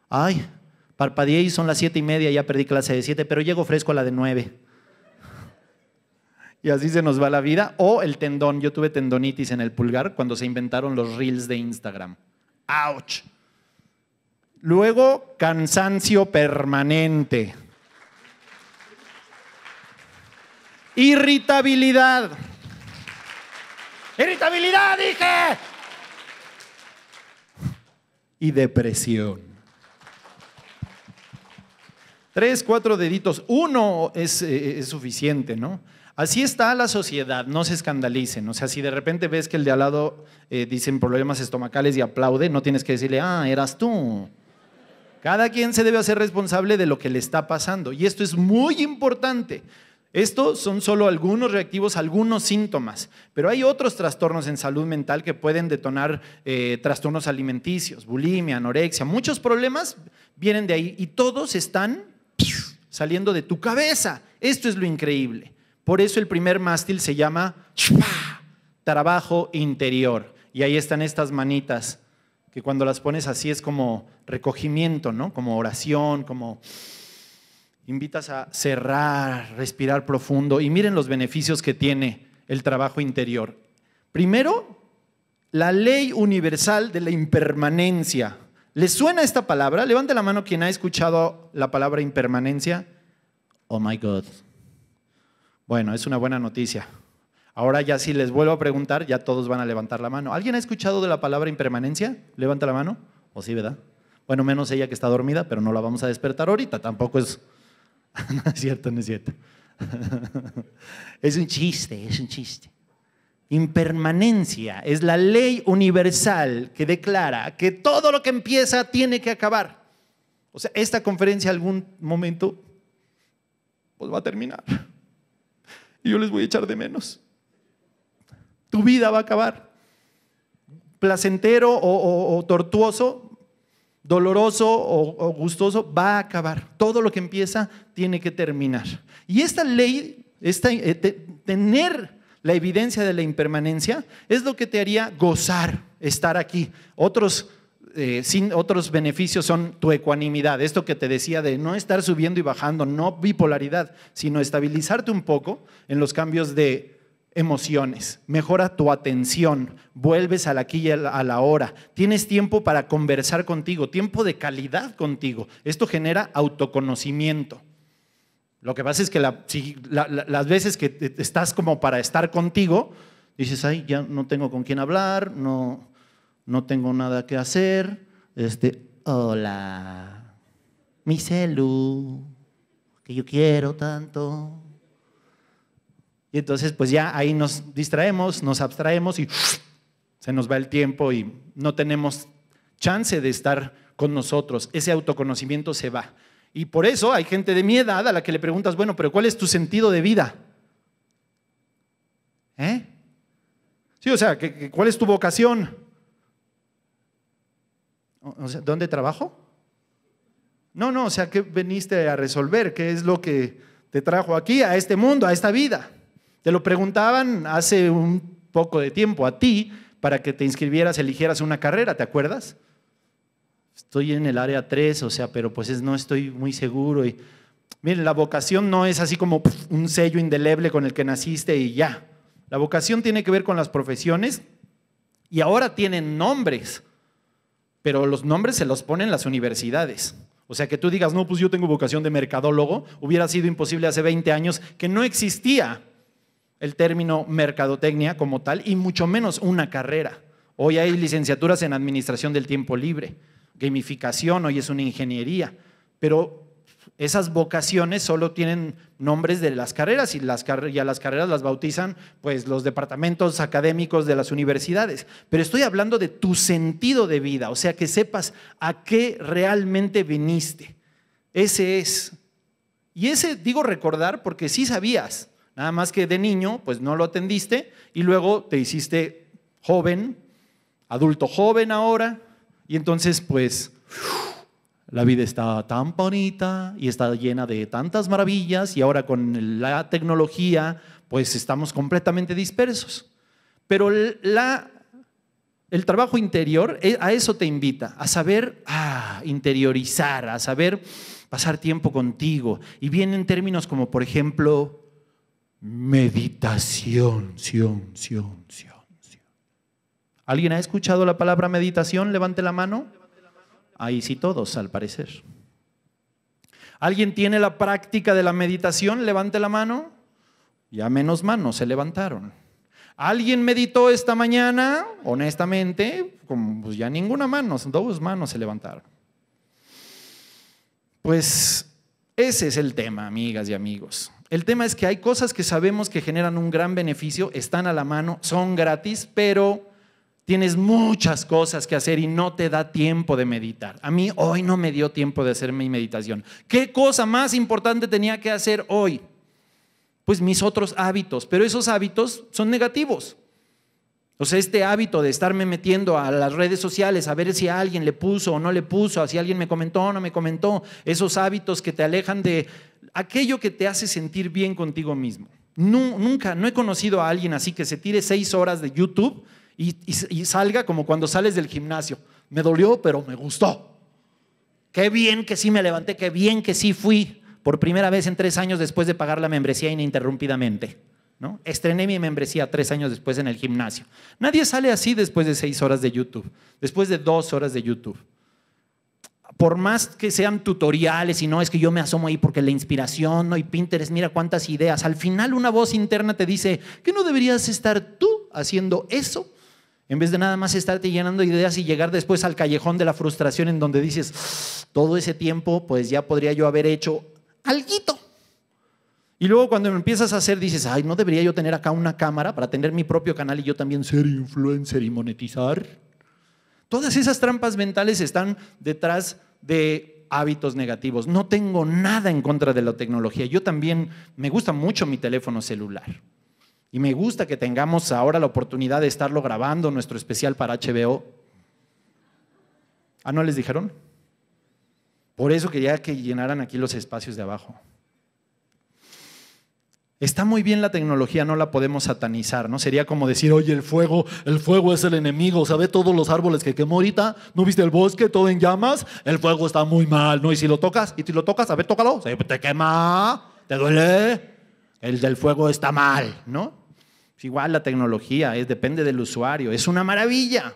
Ay, parpadeé y son las siete y media. Ya perdí clase de siete, pero llego fresco a la de nueve y así se nos va la vida. O el tendón, yo tuve tendonitis en el pulgar cuando se inventaron los reels de Instagram. ¡Auch! Luego, cansancio permanente. Irritabilidad. Irritabilidad, dije. Y depresión. Tres, cuatro deditos. Uno es, eh, es suficiente, ¿no? Así está la sociedad, no se escandalicen. O sea, si de repente ves que el de al lado eh, dicen problemas estomacales y aplaude, no tienes que decirle, ah, eras tú. Cada quien se debe hacer responsable de lo que le está pasando. Y esto es muy importante. Estos son solo algunos reactivos, algunos síntomas, pero hay otros trastornos en salud mental que pueden detonar eh, trastornos alimenticios, bulimia, anorexia. Muchos problemas vienen de ahí y todos están saliendo de tu cabeza. Esto es lo increíble. Por eso el primer mástil se llama trabajo interior. Y ahí están estas manitas, que cuando las pones así es como recogimiento, ¿no? Como oración, como invitas a cerrar, respirar profundo. Y miren los beneficios que tiene el trabajo interior. Primero, la ley universal de la impermanencia. ¿Les suena esta palabra? Levante la mano quien ha escuchado la palabra impermanencia. Oh my God. Bueno, es una buena noticia. Ahora ya si les vuelvo a preguntar, ya todos van a levantar la mano. ¿Alguien ha escuchado de la palabra impermanencia? Levanta la mano. ¿O sí, verdad? Bueno, menos ella que está dormida, pero no la vamos a despertar ahorita. Tampoco es... es cierto, no es cierto. es un chiste, es un chiste. Impermanencia es la ley universal que declara que todo lo que empieza tiene que acabar. O sea, esta conferencia algún momento pues, va a terminar yo les voy a echar de menos. Tu vida va a acabar. Placentero o, tortuoso, doloroso o, gustoso, va a acabar. Todo lo que empieza tiene que terminar. Y esta ley, esta, eh, tener la evidencia de la impermanencia, es lo que te haría gozar estar aquí. Otros eh, sin otros beneficios son tu ecuanimidad, esto que te decía de no estar subiendo y bajando, no bipolaridad, sino estabilizarte un poco en los cambios de emociones, mejora tu atención, vuelves a aquí y a la hora, tienes tiempo para conversar contigo, tiempo de calidad contigo. Esto genera autoconocimiento. Lo que pasa es que las veces que estás como para estar contigo, dices, ay, ya no tengo con quién hablar, no, no tengo nada que hacer, este, hola, mi celu, que yo quiero tanto. Y entonces pues ya ahí nos distraemos, nos abstraemos y se nos va el tiempo y no tenemos chance de estar con nosotros. Ese autoconocimiento se va. Y por eso hay gente de mi edad a la que le preguntas, bueno, pero ¿cuál es tu sentido de vida? ¿Eh? Sí, o sea, ¿cuál es tu vocación? ¿dónde trabajo? No, no, o sea, ¿qué veniste a resolver? ¿Qué es lo que te trajo aquí, a este mundo, a esta vida? Te lo preguntaban hace un poco de tiempo a ti para que te inscribieras, eligieras una carrera, ¿te acuerdas? Estoy en el área 3, o sea, pero pues no estoy muy seguro. Y, miren, la vocación no es así como un sello indeleble con el que naciste y ya. La vocación tiene que ver con las profesiones y ahora tienen nombres pero los nombres se los ponen las universidades. O sea, que tú digas, no, pues yo tengo vocación de mercadólogo, hubiera sido imposible hace 20 años que no existía el término mercadotecnia como tal y mucho menos una carrera. Hoy hay licenciaturas en administración del tiempo libre, gamificación, hoy es una ingeniería, pero esas vocaciones solo tienen nombres de las carreras y, las a las carreras las bautizan pues los departamentos académicos de las universidades. Pero estoy hablando de tu sentido de vida, o sea que sepas a qué realmente viniste. Ese es. Y ese digo recordar porque sí sabías, nada más que de niño pues no lo atendiste y luego te hiciste joven, adulto joven ahora, y entonces pues la vida está tan bonita y está llena de tantas maravillas y ahora con la tecnología pues estamos completamente dispersos. Pero la, el trabajo interior eh, a eso te invita, a saber ah, interiorizar, a saber pasar tiempo contigo. Y en términos como por ejemplo meditación, sion, sion, ¿Alguien ha escuchado la palabra meditación? Levante la mano. Ahí sí todos, al parecer. ¿Alguien tiene la práctica de la meditación? Levante la mano. Ya menos manos se levantaron. ¿Alguien meditó esta mañana? Honestamente, pues ya ninguna mano, dos manos se levantaron. Pues ese es el tema, amigas y amigos. El tema es que hay cosas que sabemos que generan un gran beneficio, están a la mano, son gratis, pero Tienes muchas cosas que hacer y no te da tiempo de meditar. A mí hoy no me dio tiempo de hacer mi meditación. ¿Qué cosa más importante tenía que hacer hoy? Pues mis otros hábitos, pero esos hábitos son negativos. O sea, este hábito de estarme metiendo a las redes sociales a ver si alguien le puso o no le puso, si alguien me comentó o no me comentó, esos hábitos que te alejan de aquello que te hace sentir bien contigo mismo. nunca, no he conocido a alguien así que se tire seis horas de YouTube y, salga como cuando sales del gimnasio. Me dolió, pero me gustó. Qué bien que sí me levanté, qué bien que sí fui por primera vez en tres años después de pagar la membresía ininterrumpidamente. ¿no? Estrené mi membresía tres años después en el gimnasio. Nadie sale así después de seis horas de YouTube, después de dos horas de YouTube. Por más que sean tutoriales y no es que yo me asomo ahí porque la inspiración, no y Pinterest, mira cuántas ideas. Al final una voz interna te dice que no deberías estar tú haciendo eso en vez de nada más estarte llenando ideas y llegar después al callejón de la frustración en donde dices, todo ese tiempo, pues ya podría yo haber hecho algo. Y luego cuando empiezas a hacer dices, ay, ¿no debería yo tener acá una cámara para tener mi propio canal y yo también ser influencer y monetizar? Todas esas trampas mentales están detrás de hábitos negativos. No tengo nada en contra de la tecnología. Yo también me gusta mucho mi teléfono celular. Y me gusta que tengamos ahora la oportunidad de estarlo grabando, nuestro especial para HBO. ¿Ah, no les dijeron? Por eso quería que llenaran aquí los espacios de abajo. Está muy bien la tecnología, no la podemos satanizar, ¿no? Sería como decir, oye, el fuego, el fuego es el enemigo, ¿sabe? Todos los árboles que quemó ahorita, ¿no viste el bosque todo en llamas? El fuego está muy mal, ¿no? Y si lo tocas, y si lo tocas, a ver, tócalo, te quema, te duele el del fuego está mal, ¿no? igual la tecnología, es, depende del usuario, es una maravilla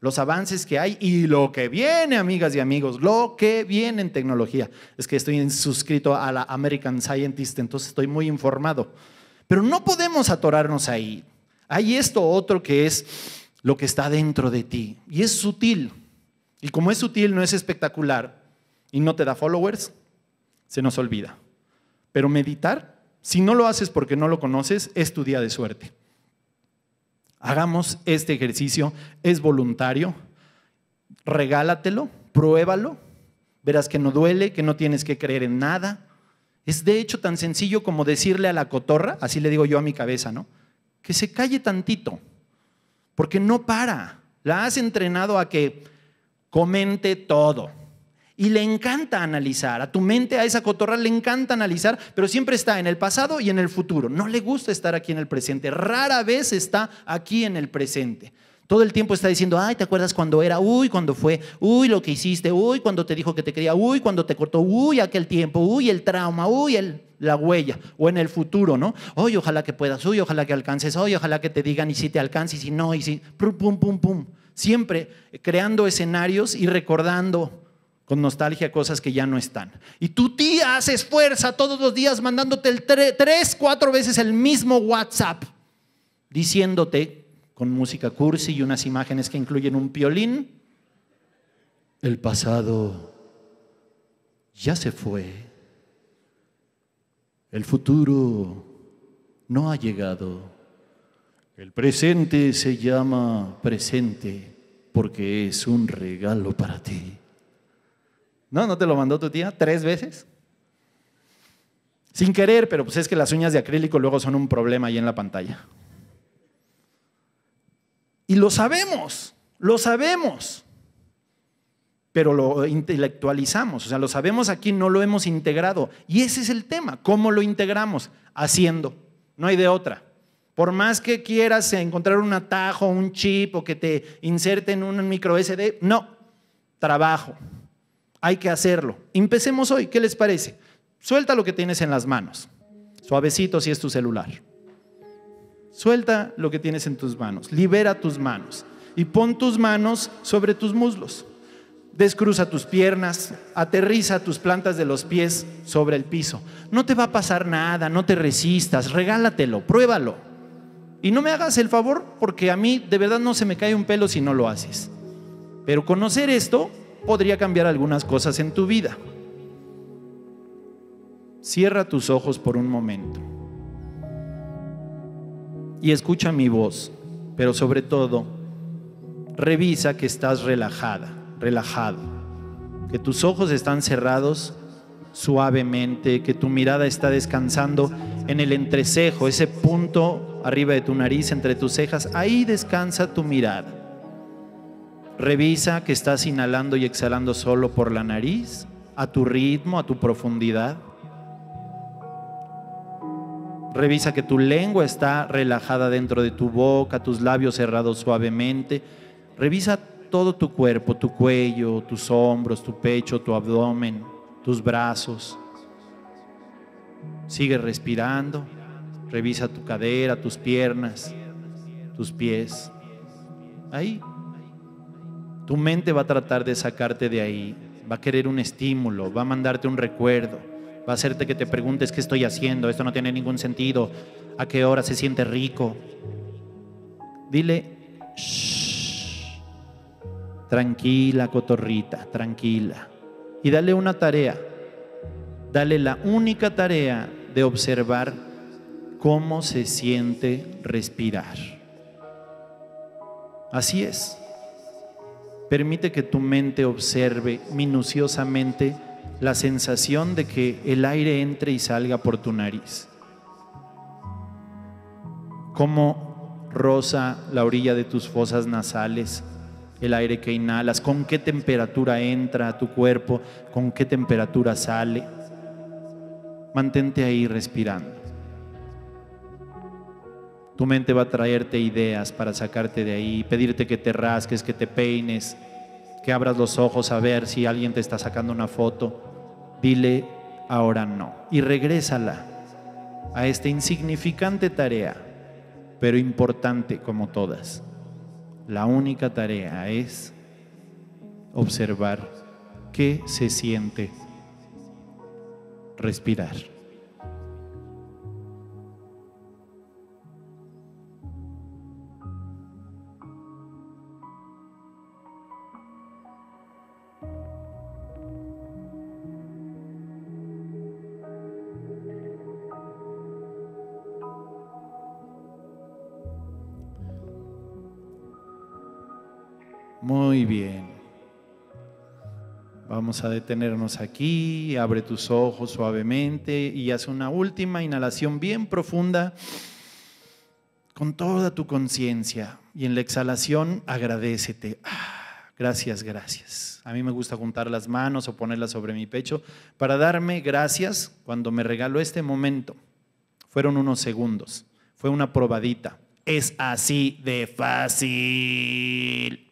los avances que hay y lo que viene, amigas y amigos, lo que viene en tecnología. Es que estoy suscrito a la American Scientist, entonces estoy muy informado. Pero no podemos atorarnos ahí. Hay esto otro que es lo que está dentro de ti y es sutil. Y como es sutil, no es espectacular y no te da followers, se nos olvida. Pero meditar si no lo haces porque no lo conoces, es tu día de suerte. Hagamos este ejercicio, es voluntario, regálatelo, pruébalo, verás que no duele, que no tienes que creer en nada. Es de hecho tan sencillo como decirle a la cotorra, así le digo yo a mi cabeza, ¿no? Que se calle tantito, porque no para. La has entrenado a que comente todo y le encanta analizar, a tu mente, a esa cotorra le encanta analizar, pero siempre está en el pasado y en el futuro. No le gusta estar aquí en el presente, rara vez está aquí en el presente. Todo el tiempo está diciendo, ay, ¿te acuerdas cuando era? Uy, cuando fue, uy, lo que hiciste, uy, cuando te dijo que te quería, uy, cuando te cortó, uy, aquel tiempo, uy, el trauma, uy, la huella, o en el futuro, ¿no? Uy, ojalá que puedas, uy, ojalá que alcances, Uy, ojalá que te digan y si te alcances, y si no, y si, pum, pum, pum, pum. Siempre creando escenarios y recordando con nostalgia cosas que ya no están. Y tu tía hace esfuerza todos los días mandándote el tres, cuatro veces el mismo WhatsApp, diciéndote con música cursi y unas imágenes que incluyen un violín el pasado ya se fue, el futuro no ha llegado, el presente se llama presente porque es un regalo para ti. ¿No? ¿No te lo mandó tu tía tres veces? Sin querer, pero pues es que las uñas de acrílico luego son un problema ahí en la pantalla. Y lo sabemos, lo sabemos, pero lo intelectualizamos, o sea, lo sabemos aquí, no lo hemos integrado. Y ese es el tema, ¿cómo lo integramos? Haciendo, no hay de otra. Por más que quieras encontrar un atajo, un chip o que te inserten un micro SD, no, trabajo hay que hacerlo. Empecemos hoy, ¿qué les parece? Suelta lo que tienes en las manos. Suavecito si es tu celular. Suelta lo que tienes en tus manos. Libera tus manos. Y pon tus manos sobre tus muslos. Descruza tus piernas, aterriza tus plantas de los pies sobre el piso. No te va a pasar nada, no te resistas, regálatelo, pruébalo. Y no me hagas el favor porque a mí de verdad no se me cae un pelo si no lo haces. Pero conocer esto podría cambiar algunas cosas en tu vida. Cierra tus ojos por un momento y escucha mi voz, pero sobre todo, revisa que estás relajada, relajado, que tus ojos están cerrados suavemente, que tu mirada está descansando en el entrecejo, ese punto arriba de tu nariz, entre tus cejas, ahí descansa tu mirada. Revisa que estás inhalando y exhalando solo por la nariz, a tu ritmo, a tu profundidad. Revisa que tu lengua está relajada dentro de tu boca, tus labios cerrados suavemente. Revisa todo tu cuerpo, tu cuello, tus hombros, tu pecho, tu abdomen, tus brazos. Sigue respirando. Revisa tu cadera, tus piernas, tus pies. Ahí, tu mente va a tratar de sacarte de ahí, va a querer un estímulo, va a mandarte un recuerdo, va a hacerte que te preguntes qué estoy haciendo, esto no tiene ningún sentido, a qué hora se siente rico. Dile, tranquila cotorrita, tranquila. Y dale una tarea, dale la única tarea de observar cómo se siente respirar. Así es. Permite que tu mente observe minuciosamente la sensación de que el aire entre y salga por tu nariz. ¿Cómo rosa la orilla de tus fosas nasales el aire que inhalas? ¿Con qué temperatura entra a tu cuerpo? ¿Con qué temperatura sale? Mantente ahí respirando. Tu mente va a traerte ideas para sacarte de ahí, pedirte que te rasques, que te peines, que abras los ojos a ver si alguien te está sacando una foto. Dile ahora no y regrésala a esta insignificante tarea, pero importante como todas. La única tarea es observar qué se siente respirar. Muy bien. Vamos a detenernos aquí, abre tus ojos suavemente y haz una última inhalación bien profunda con toda tu conciencia. Y en la exhalación agradecete. Ah, gracias, gracias. A mí me gusta juntar las manos o ponerlas sobre mi pecho para darme gracias cuando me regaló este momento. Fueron unos segundos, fue una probadita. Es así de fácil.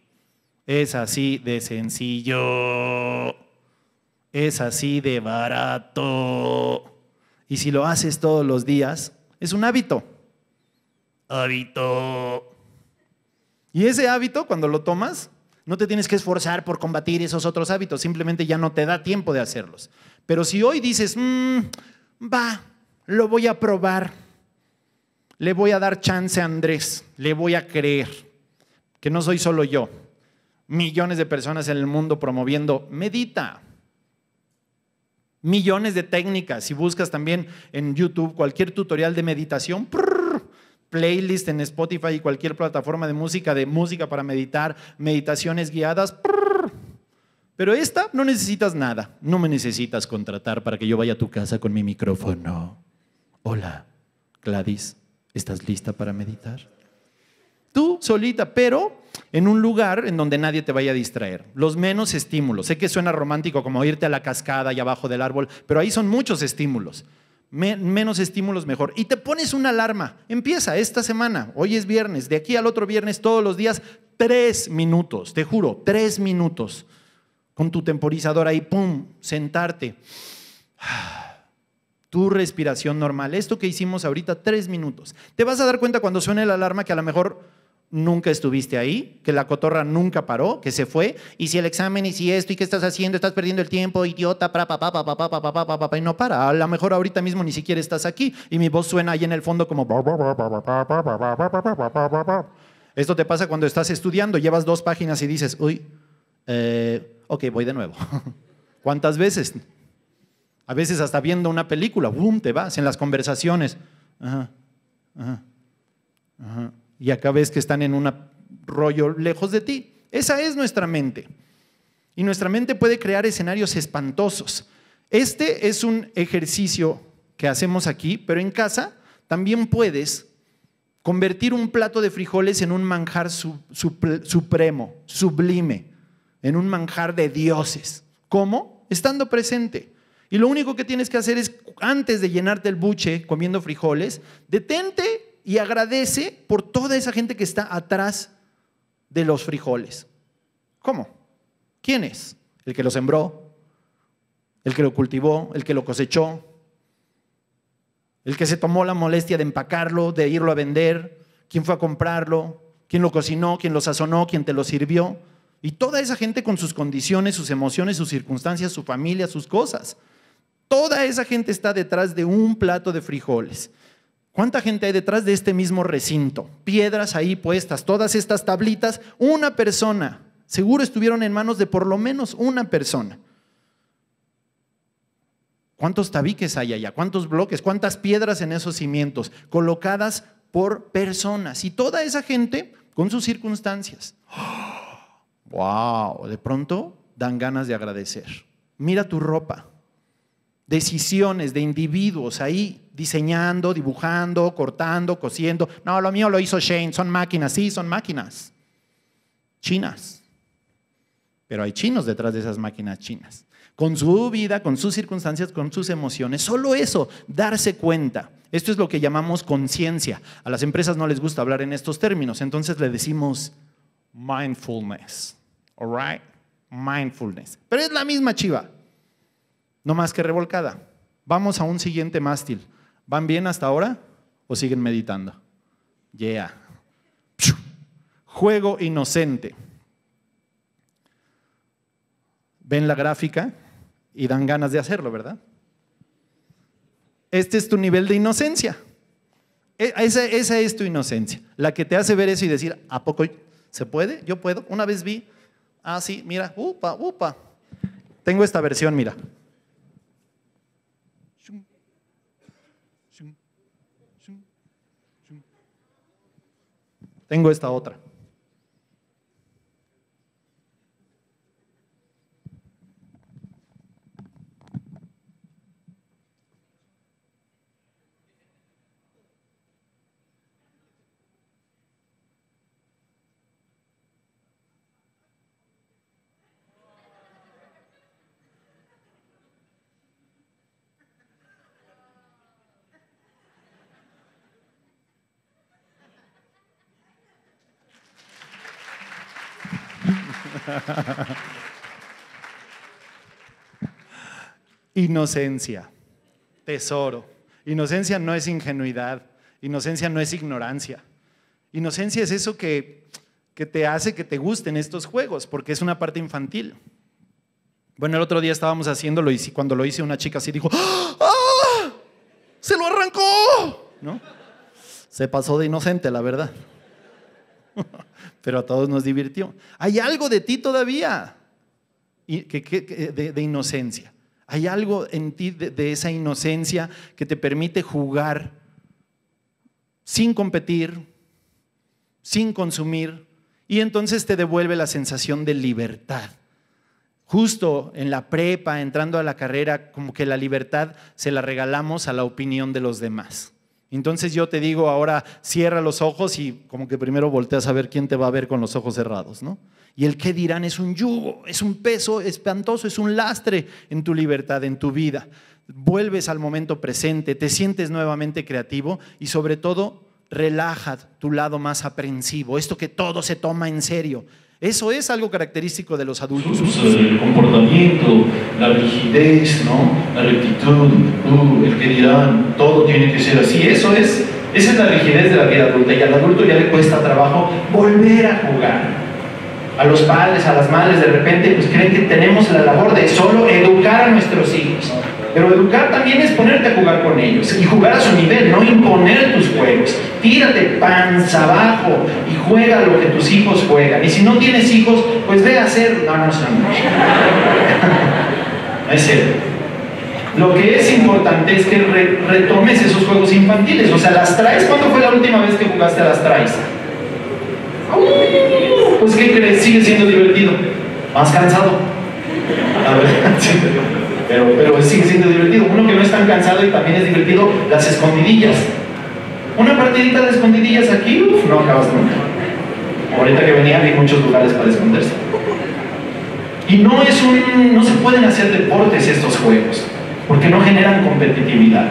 Es así de sencillo. Es así de barato. Y si lo haces todos los días, es un hábito. Hábito. Y ese hábito, cuando lo tomas, no te tienes que esforzar por combatir esos otros hábitos, simplemente ya no te da tiempo de hacerlos. Pero si hoy dices, mm, va, lo voy a probar, le voy a dar chance a Andrés, le voy a creer que no soy solo yo, millones de personas en el mundo promoviendo, medita. Millones de técnicas. Si buscas también en YouTube cualquier tutorial de meditación, playlist en Spotify y cualquier plataforma de música, de música para meditar, meditaciones guiadas. Pero esta no necesitas nada. No me necesitas contratar para que yo vaya a tu casa con mi micrófono. Hola, Gladys, ¿estás lista para meditar? tú solita, pero en un lugar en donde nadie te vaya a distraer. Los menos estímulos. Sé que suena romántico como irte a la cascada y abajo del árbol, pero ahí son muchos estímulos. menos estímulos mejor. Y te pones una alarma. Empieza esta semana. Hoy es viernes. De aquí al otro viernes, todos los días, tres minutos. Te juro, tres minutos. Con tu temporizador ahí, ¡pum! Sentarte. Tu respiración normal. Esto que hicimos ahorita, tres minutos. Te vas a dar cuenta cuando suene la alarma que a lo mejor nunca estuviste ahí, que la cotorra nunca paró, que se fue, y si el examen, y si esto, y qué estás haciendo, estás perdiendo el tiempo, idiota, pa, pa, pa, pa, pa, pa, y no para. A lo mejor ahorita mismo ni siquiera estás aquí, y mi voz suena ahí en el fondo como... Esto te pasa cuando estás estudiando, llevas dos páginas y dices, uy, ok, voy de nuevo. ¿Cuántas veces? A veces hasta viendo una película, boom, te vas en las conversaciones. Ajá, ajá, ajá y acá ves que están en un rollo lejos de ti. Esa es nuestra mente. Y nuestra mente puede crear escenarios espantosos. Este es un ejercicio que hacemos aquí, pero en casa también puedes convertir un plato de frijoles en un manjar supremo, sublime, en un manjar de dioses. ¿Cómo? Estando presente. Y lo único que tienes que hacer es, antes de llenarte el buche comiendo frijoles, detente y agradece por toda esa gente que está atrás de los frijoles. ¿Cómo? ¿Quién es? El que lo sembró, el que lo cultivó, el que lo cosechó, el que se tomó la molestia de empacarlo, de irlo a vender, quién fue a comprarlo, quién lo cocinó, quién lo sazonó, quién te lo sirvió. Y toda esa gente con sus condiciones, sus emociones, sus circunstancias, su familia, sus cosas. Toda esa gente está detrás de un plato de frijoles. ¿Cuánta gente hay detrás de este mismo recinto? Piedras ahí puestas, todas estas tablitas, una persona. Seguro estuvieron en manos de por lo menos una persona. ¿Cuántos tabiques hay allá? ¿Cuántos bloques? ¿Cuántas piedras en esos cimientos? Colocadas por personas. Y toda esa gente con sus circunstancias. ¡Wow! De pronto dan ganas de agradecer. Mira tu ropa decisiones de individuos ahí diseñando, dibujando, cortando, cosiendo. No, lo mío lo hizo Shane, son máquinas, sí, son máquinas chinas. Pero hay chinos detrás de esas máquinas chinas, con su vida, con sus circunstancias, con sus emociones. Solo eso, darse cuenta. Esto es lo que llamamos conciencia. A las empresas no les gusta hablar en estos términos, entonces le decimos mindfulness. All right? Mindfulness. Pero es la misma chiva no más que revolcada. Vamos a un siguiente mástil. ¿Van bien hasta ahora o siguen meditando? Yeah. Juego inocente. Ven la gráfica y dan ganas de hacerlo, ¿verdad? Este es tu nivel de inocencia. E, esa, es tu inocencia, la que te hace ver eso y decir, ¿a poco se puede? Yo puedo. Una vez vi, ah, sí, mira, upa, upa. Tengo esta versión, mira. tengo esta otra. Inocencia, tesoro. Inocencia no es ingenuidad, inocencia no es ignorancia. Inocencia es eso que, que te hace que te gusten estos juegos, porque es una parte infantil. Bueno, el otro día estábamos haciéndolo y cuando lo hice una chica así dijo, ¡Ah! ¡Ah! ¡Se lo arrancó! ¿No? Se pasó de inocente, la verdad pero a todos nos divirtió. Hay algo de ti todavía de, inocencia. Hay algo en ti de esa inocencia que te permite jugar sin competir, sin consumir, y entonces te devuelve la sensación de libertad justo en la prepa, entrando a la carrera, como que la libertad se la regalamos a la opinión de los demás. Entonces yo te digo ahora, cierra los ojos y como que primero volteas a ver quién te va a ver con los ojos cerrados, ¿no? Y el que dirán es un yugo, es un peso espantoso, es un lastre en tu libertad, en tu vida. Vuelves al momento presente, te sientes nuevamente creativo y sobre todo relaja tu lado más aprensivo, esto que todo se toma en serio. Eso es algo característico de los adultos. El comportamiento, la rigidez, la rectitud, el que dirán, todo tiene que ser así. Eso es, esa es la rigidez de la vida adulta y al adulto ya le cuesta trabajo volver a jugar. A los padres, a las madres, de repente, pues creen que tenemos la labor de solo educar a nuestros hijos. Pero educar también es ponerte a jugar con ellos y jugar a su nivel, no imponer tus juegos. Tírate panza abajo y juega lo que tus hijos juegan. Y si no tienes hijos, pues ve a hacer manos a manos. es serio. Lo que es importante es que retomes esos juegos infantiles. O sea, las traes. ¿Cuándo fue la última vez que jugaste a las traes? Uh. Pues, ¿qué crees? Sigue siendo divertido. Más cansado. pero, pero sigue siendo divertido. Uno que no es tan cansado y también es divertido, las escondidillas. Una partidita de escondidillas aquí, uff, no acabas nunca. Ahorita que venía hay muchos lugares para esconderse. Y no es un, no se pueden hacer deportes estos juegos, porque no generan competitividad.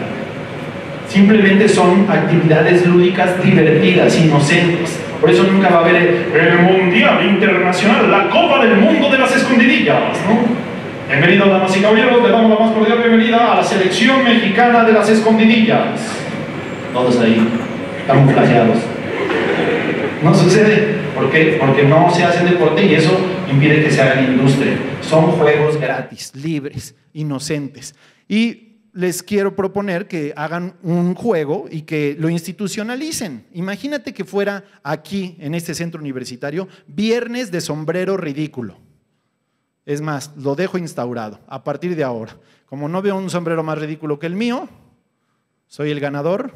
Simplemente son actividades lúdicas divertidas, inocentes. Por eso nunca va a haber el Mundial Internacional, la Copa del Mundo de las Escondidillas, ¿no? Bienvenidos, damas y caballeros, le damos la más cordial bienvenida a la selección mexicana de las escondidillas. Todos ahí, estamos flasheados. No sucede. ¿Por qué? Porque no se hace deporte y eso impide que se haga industria. Son juegos gratis, libres, inocentes. Y les quiero proponer que hagan un juego y que lo institucionalicen. Imagínate que fuera aquí, en este centro universitario, viernes de sombrero ridículo. Es más, lo dejo instaurado a partir de ahora. Como no veo un sombrero más ridículo que el mío, soy el ganador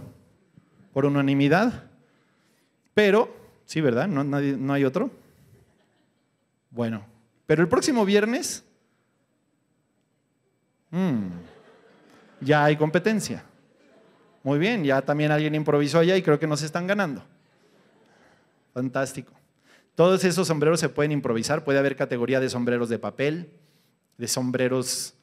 por unanimidad. Pero, sí, ¿verdad? ¿No, hay otro? Bueno, pero el próximo viernes mm, ya hay competencia. Muy bien, ya también alguien improvisó allá y creo que nos están ganando. Fantástico. Todos esos sombreros se pueden improvisar, puede haber categoría de sombreros de papel, de sombreros...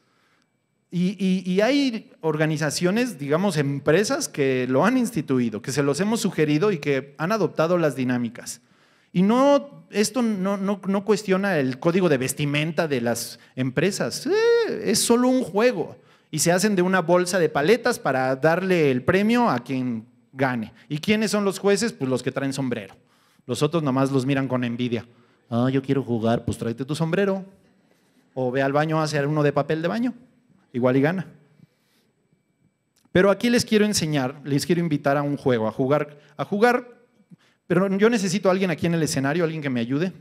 Y, hay organizaciones, digamos, empresas que lo han instituido, que se los hemos sugerido y que han adoptado las dinámicas. Y no, esto no, cuestiona el código de vestimenta de las empresas, eh, es solo un juego. Y se hacen de una bolsa de paletas para darle el premio a quien gane. ¿Y quiénes son los jueces? Pues los que traen sombrero. Los otros nomás los miran con envidia. Ah, yo quiero jugar, pues tráete tu sombrero. O ve al baño a hacer uno de papel de baño. Igual y gana. Pero aquí les quiero enseñar, les quiero invitar a un juego, a jugar, a jugar. Pero yo necesito a alguien aquí en el escenario, alguien que me ayude.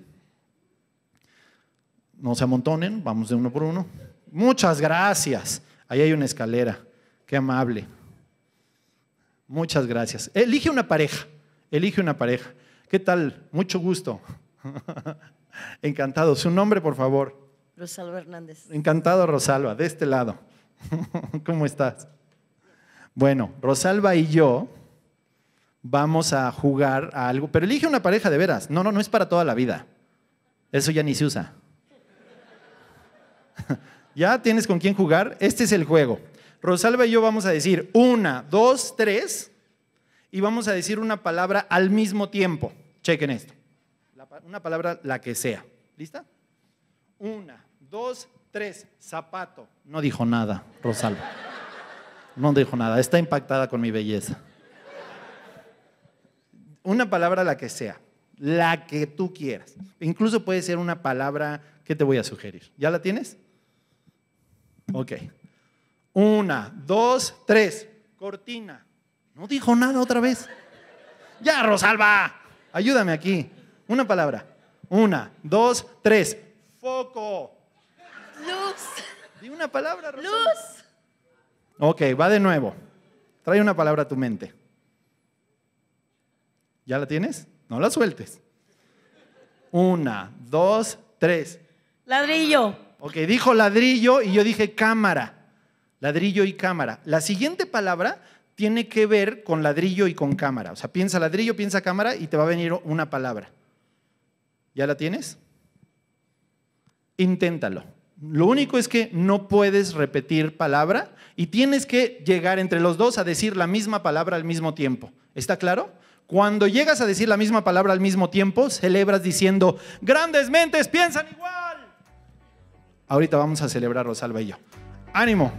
No se amontonen, vamos de uno por uno. Muchas gracias. Ahí hay una escalera. Qué amable. Muchas gracias. Elige una pareja. Elige una pareja. ¿Qué tal? Mucho gusto. Encantado. Su nombre, por favor. Rosalba Hernández. Encantado, Rosalba, de este lado. ¿Cómo estás? Bueno, Rosalba y yo vamos a jugar a algo, pero elige una pareja de veras. No, no, no es para toda la vida. Eso ya ni se usa. ya tienes con quién jugar. Este es el juego. Rosalba y yo vamos a decir una, dos, tres y vamos a decir una palabra al mismo tiempo. Chequen esto. Una palabra la que sea. ¿Lista? Una, dos, tres. Zapato. No dijo nada, Rosalba. No dijo nada. Está impactada con mi belleza. Una palabra la que sea. La que tú quieras. Incluso puede ser una palabra que te voy a sugerir. ¿Ya la tienes? Ok. Una, dos, tres. Cortina. No dijo nada otra vez. Ya, Rosalba, ayúdame aquí. Una palabra. Una, dos, tres. Foco. Luz. Di una palabra, Rosalba. Luz. Ok, va de nuevo. Trae una palabra a tu mente. ¿Ya la tienes? No la sueltes. Una, dos, tres. Ladrillo. Ok, dijo ladrillo y yo dije cámara. Ladrillo y cámara. La siguiente palabra tiene que ver con ladrillo y con cámara. O sea, piensa ladrillo, piensa cámara y te va a venir una palabra. ¿Ya la tienes? Inténtalo. Lo único es que no puedes repetir palabra y tienes que llegar entre los dos a decir la misma palabra al mismo tiempo. ¿Está claro? Cuando llegas a decir la misma palabra al mismo tiempo, celebras diciendo, grandes mentes piensan igual. Ahorita vamos a celebrar Rosalba y yo. Ánimo.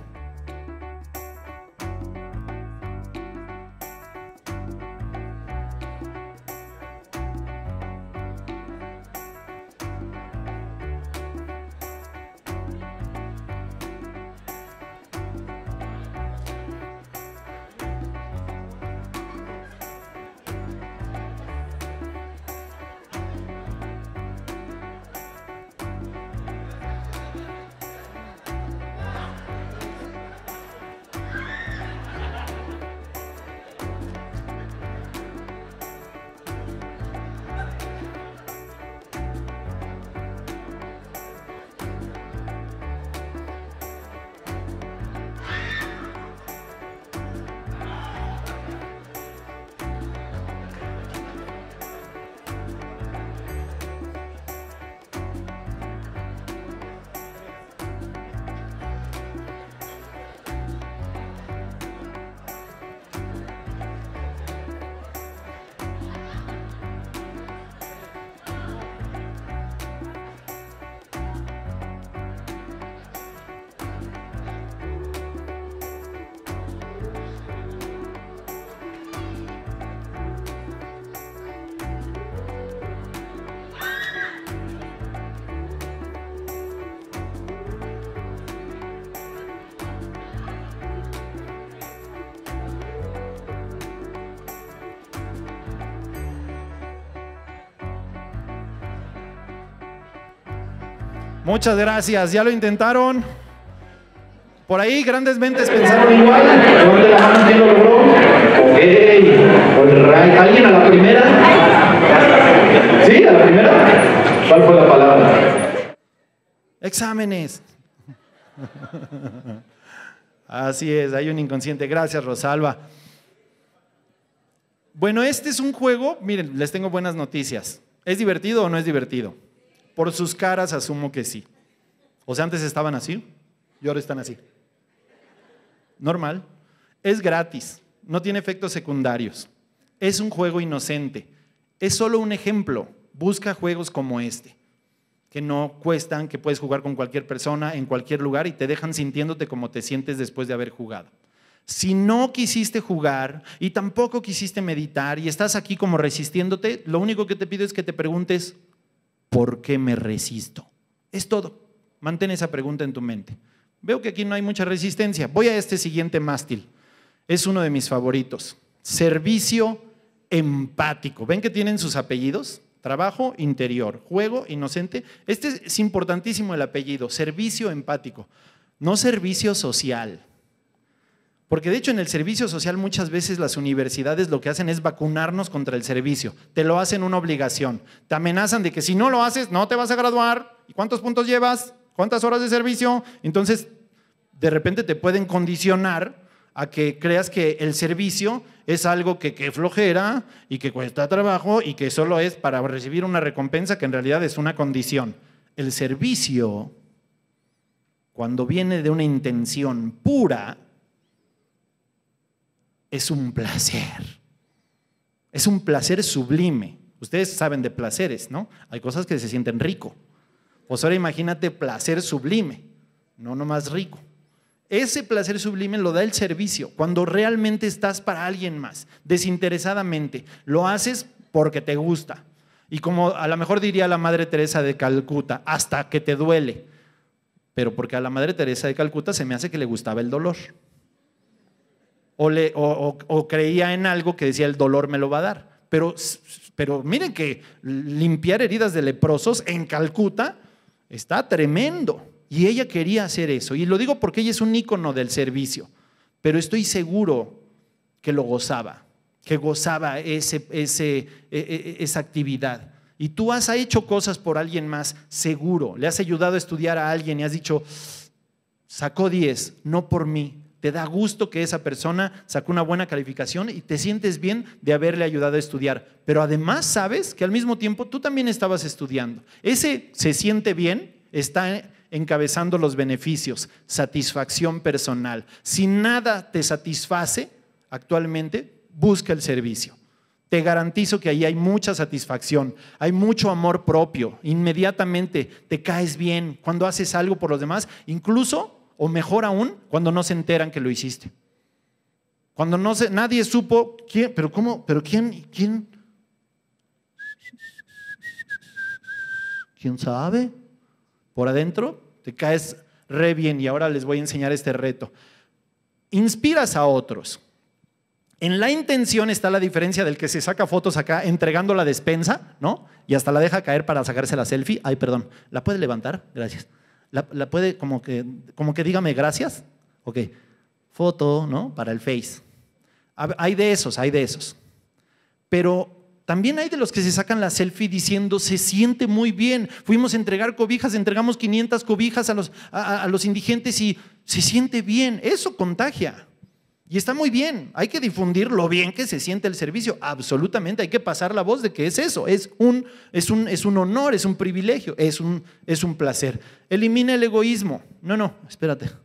Muchas gracias. ¿Ya lo intentaron? Por ahí grandes mentes pensaron igual. ¿Alguien a la primera? ¿Sí? ¿A la primera? ¿Cuál fue la palabra? Exámenes. Así es, hay un inconsciente. Gracias, Rosalba. Bueno, este es un juego, miren, les tengo buenas noticias. ¿Es divertido o no es divertido? Por sus caras asumo que sí. O sea, antes estaban así y ahora están así. Normal. Es gratis, no tiene efectos secundarios. Es un juego inocente. Es solo un ejemplo. Busca juegos como este, que no cuestan, que puedes jugar con cualquier persona, en cualquier lugar y te dejan sintiéndote como te sientes después de haber jugado. Si no quisiste jugar y tampoco quisiste meditar y estás aquí como resistiéndote, lo único que te pido es que te preguntes, ¿por qué me resisto? Es todo. Mantén esa pregunta en tu mente. Veo que aquí no hay mucha resistencia. Voy a este siguiente mástil. Es uno de mis favoritos. Servicio empático. ¿Ven que tienen sus apellidos? Trabajo interior, juego inocente. Este es importantísimo el apellido, servicio empático, no servicio social. Porque de hecho en el servicio social muchas veces las universidades lo que hacen es vacunarnos contra el servicio. Te lo hacen una obligación. Te amenazan de que si no lo haces no te vas a graduar. ¿Y cuántos puntos llevas? ¿Cuántas horas de servicio? Entonces, de repente te pueden condicionar a que creas que el servicio es algo que, que flojera y que cuesta trabajo y que solo es para recibir una recompensa que en realidad es una condición. El servicio, cuando viene de una intención pura, es un placer. Es un placer sublime. Ustedes saben de placeres, ¿no? Hay cosas que se sienten rico. Pues ahora imagínate placer sublime, no nomás rico. Ese placer sublime lo da el servicio, cuando realmente estás para alguien más, desinteresadamente. Lo haces porque te gusta. Y como a lo mejor diría la Madre Teresa de Calcuta, hasta que te duele. Pero porque a la Madre Teresa de Calcuta se me hace que le gustaba el dolor o, creía en algo que decía el dolor me lo va a dar. Pero, pero miren que limpiar heridas de leprosos en Calcuta está tremendo. Y ella quería hacer eso. Y lo digo porque ella es un ícono del servicio. Pero estoy seguro que lo gozaba, que gozaba ese, ese, e, e, esa actividad. Y tú has hecho cosas por alguien más, seguro. Le has ayudado a estudiar a alguien y has dicho, sacó 10, no por mí, te da gusto que esa persona sacó una buena calificación y te sientes bien de haberle ayudado a estudiar. Pero además sabes que al mismo tiempo tú también estabas estudiando. Ese se siente bien está encabezando los beneficios, satisfacción personal. Si nada te satisface actualmente, busca el servicio. Te garantizo que ahí hay mucha satisfacción, hay mucho amor propio. Inmediatamente te caes bien cuando haces algo por los demás, incluso o mejor aún, cuando no se enteran que lo hiciste. Cuando no se, nadie supo quién, pero cómo, pero quién, quién, quién sabe. Por adentro te caes re bien y ahora les voy a enseñar este reto. Inspiras a otros. En la intención está la diferencia del que se saca fotos acá entregando la despensa, ¿no? Y hasta la deja caer para sacarse la selfie. Ay, perdón, ¿la puede levantar? Gracias la, puede como que, como que dígame gracias. Ok, foto, ¿no? Para el Face. Hay de esos, hay de esos. Pero también hay de los que se sacan la selfie diciendo, se siente muy bien. Fuimos a entregar cobijas, entregamos 500 cobijas a los, a los indigentes y se siente bien. Eso contagia. Y está muy bien, hay que difundir lo bien que se siente el servicio, absolutamente, hay que pasar la voz de que es eso, es un, es un, es un honor, es un privilegio, es un, es un placer. Elimina el egoísmo, no, no, espérate.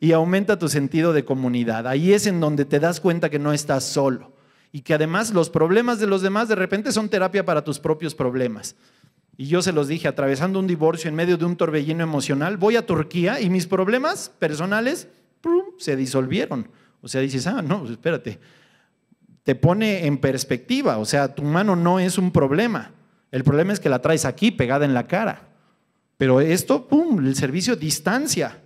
Y aumenta tu sentido de comunidad, ahí es en donde te das cuenta que no estás solo y que además los problemas de los demás de repente son terapia para tus propios problemas. Y yo se los dije, atravesando un divorcio en medio de un torbellino emocional, voy a Turquía y mis problemas personales se disolvieron. O sea, dices, ah, no, pues espérate, te pone en perspectiva, o sea, tu mano no es un problema. El problema es que la traes aquí pegada en la cara. Pero esto, ¡pum!, el servicio distancia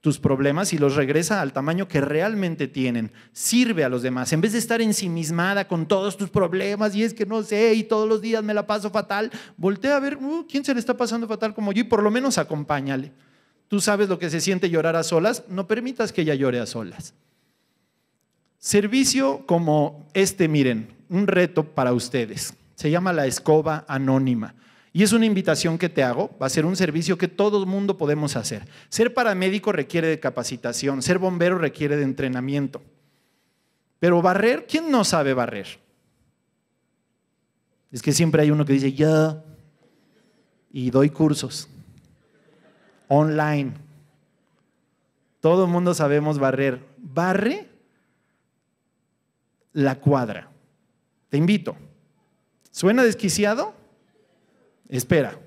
tus problemas y los regresa al tamaño que realmente tienen. Sirve a los demás. En vez de estar ensimismada con todos tus problemas y es que no sé y todos los días me la paso fatal, voltea a ver uh, quién se le está pasando fatal como yo y por lo menos acompáñale. Tú sabes lo que se siente llorar a solas, no permitas que ella llore a solas. Servicio como este, miren, un reto para ustedes. Se llama la escoba anónima. Y es una invitación que te hago, va a ser un servicio que todo el mundo podemos hacer. Ser paramédico requiere de capacitación, ser bombero requiere de entrenamiento. Pero barrer, ¿quién no sabe barrer? Es que siempre hay uno que dice, ya, y doy cursos online. Todo el mundo sabemos barrer. Barre la cuadra. Te invito. ¿Suena desquiciado? Espera.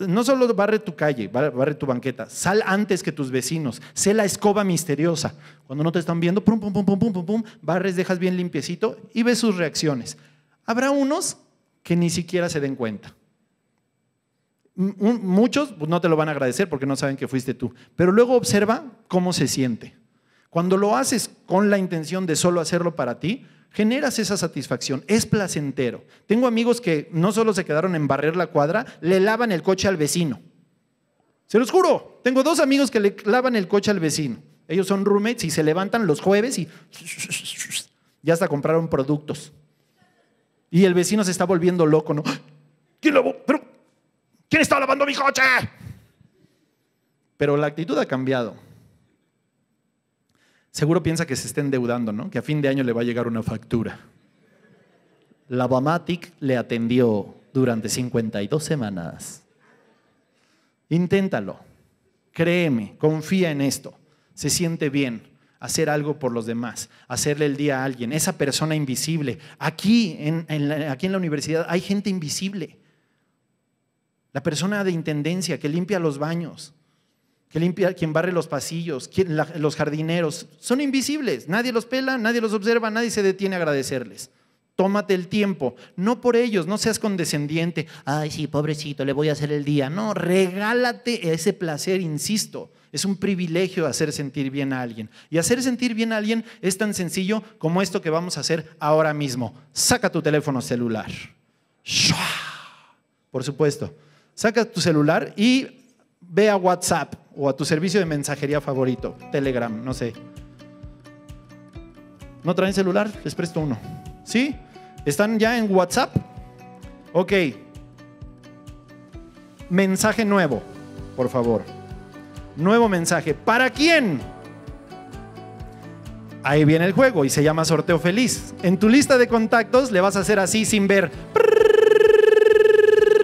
No solo barre tu calle, barre tu banqueta, sal antes que tus vecinos, sé la escoba misteriosa. Cuando no te están viendo, pum, pum, pum, pum, pum, pum, barres, dejas bien limpiecito y ves sus reacciones. Habrá unos que ni siquiera se den cuenta muchos pues, no te lo van a agradecer porque no saben que fuiste tú, pero luego observa cómo se siente. Cuando lo haces con la intención de solo hacerlo para ti, generas esa satisfacción, es placentero. Tengo amigos que no solo se quedaron en barrer la cuadra, le lavan el coche al vecino. Se los juro, tengo dos amigos que le lavan el coche al vecino. Ellos son roommates y se levantan los jueves y ya hasta compraron productos. Y el vecino se está volviendo loco, ¿no? ¡Ah! ¿Quién lavó? Pero ¿Quién está lavando mi coche? Pero la actitud ha cambiado. Seguro piensa que se está endeudando, ¿no? Que a fin de año le va a llegar una factura. La BAMATIC le atendió durante 52 semanas. Inténtalo. Créeme, confía en esto. Se siente bien hacer algo por los demás, hacerle el día a alguien, esa persona invisible. Aquí aquí en la universidad hay gente invisible la persona de intendencia que limpia los baños, que limpia, quien barre los pasillos, los jardineros, son invisibles, nadie los pela, nadie los observa, nadie se detiene a agradecerles. Tómate el tiempo, no por ellos, no seas condescendiente, ay sí, pobrecito, le voy a hacer el día. No, regálate ese placer, insisto, es un privilegio hacer sentir bien a alguien. Y hacer sentir bien a alguien es tan sencillo como esto que vamos a hacer ahora mismo. Saca tu teléfono celular. Por supuesto, Saca tu celular y ve a WhatsApp o a tu servicio de mensajería favorito, Telegram, no sé. ¿No traen celular? Les presto uno. ¿Sí? ¿Están ya en WhatsApp? Ok. Mensaje nuevo, por favor. Nuevo mensaje. ¿Para quién? Ahí viene el juego y se llama sorteo feliz. En tu lista de contactos le vas a hacer así sin ver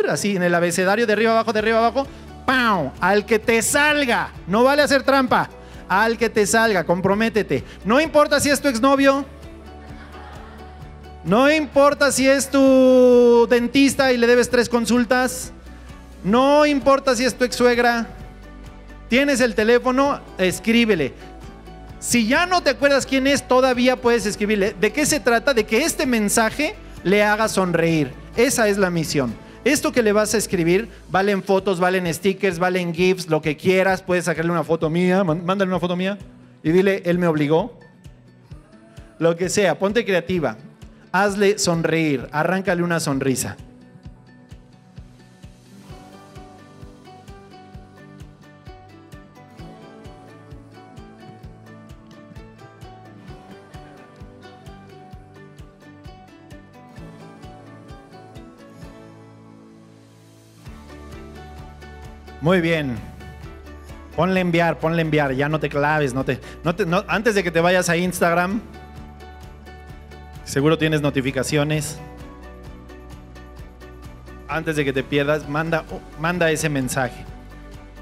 así en el abecedario de arriba abajo, de arriba abajo, ¡pam! Al que te salga, no vale hacer trampa, al que te salga, comprométete. No importa si es tu exnovio, no importa si es tu dentista y le debes tres consultas, no importa si es tu ex suegra, tienes el teléfono, escríbele. Si ya no te acuerdas quién es, todavía puedes escribirle. ¿De qué se trata? De que este mensaje le haga sonreír. Esa es la misión. Esto que le vas a escribir, valen fotos, valen stickers, valen GIFs, lo que quieras. Puedes sacarle una foto mía, mándale una foto mía y dile, él me obligó. Lo que sea, ponte creativa. Hazle sonreír, arráncale una sonrisa. Muy bien. Ponle enviar, ponle enviar. Ya no te claves, no te, no antes de que te vayas a Instagram, seguro tienes notificaciones. Antes de que te pierdas, manda, oh, manda ese mensaje.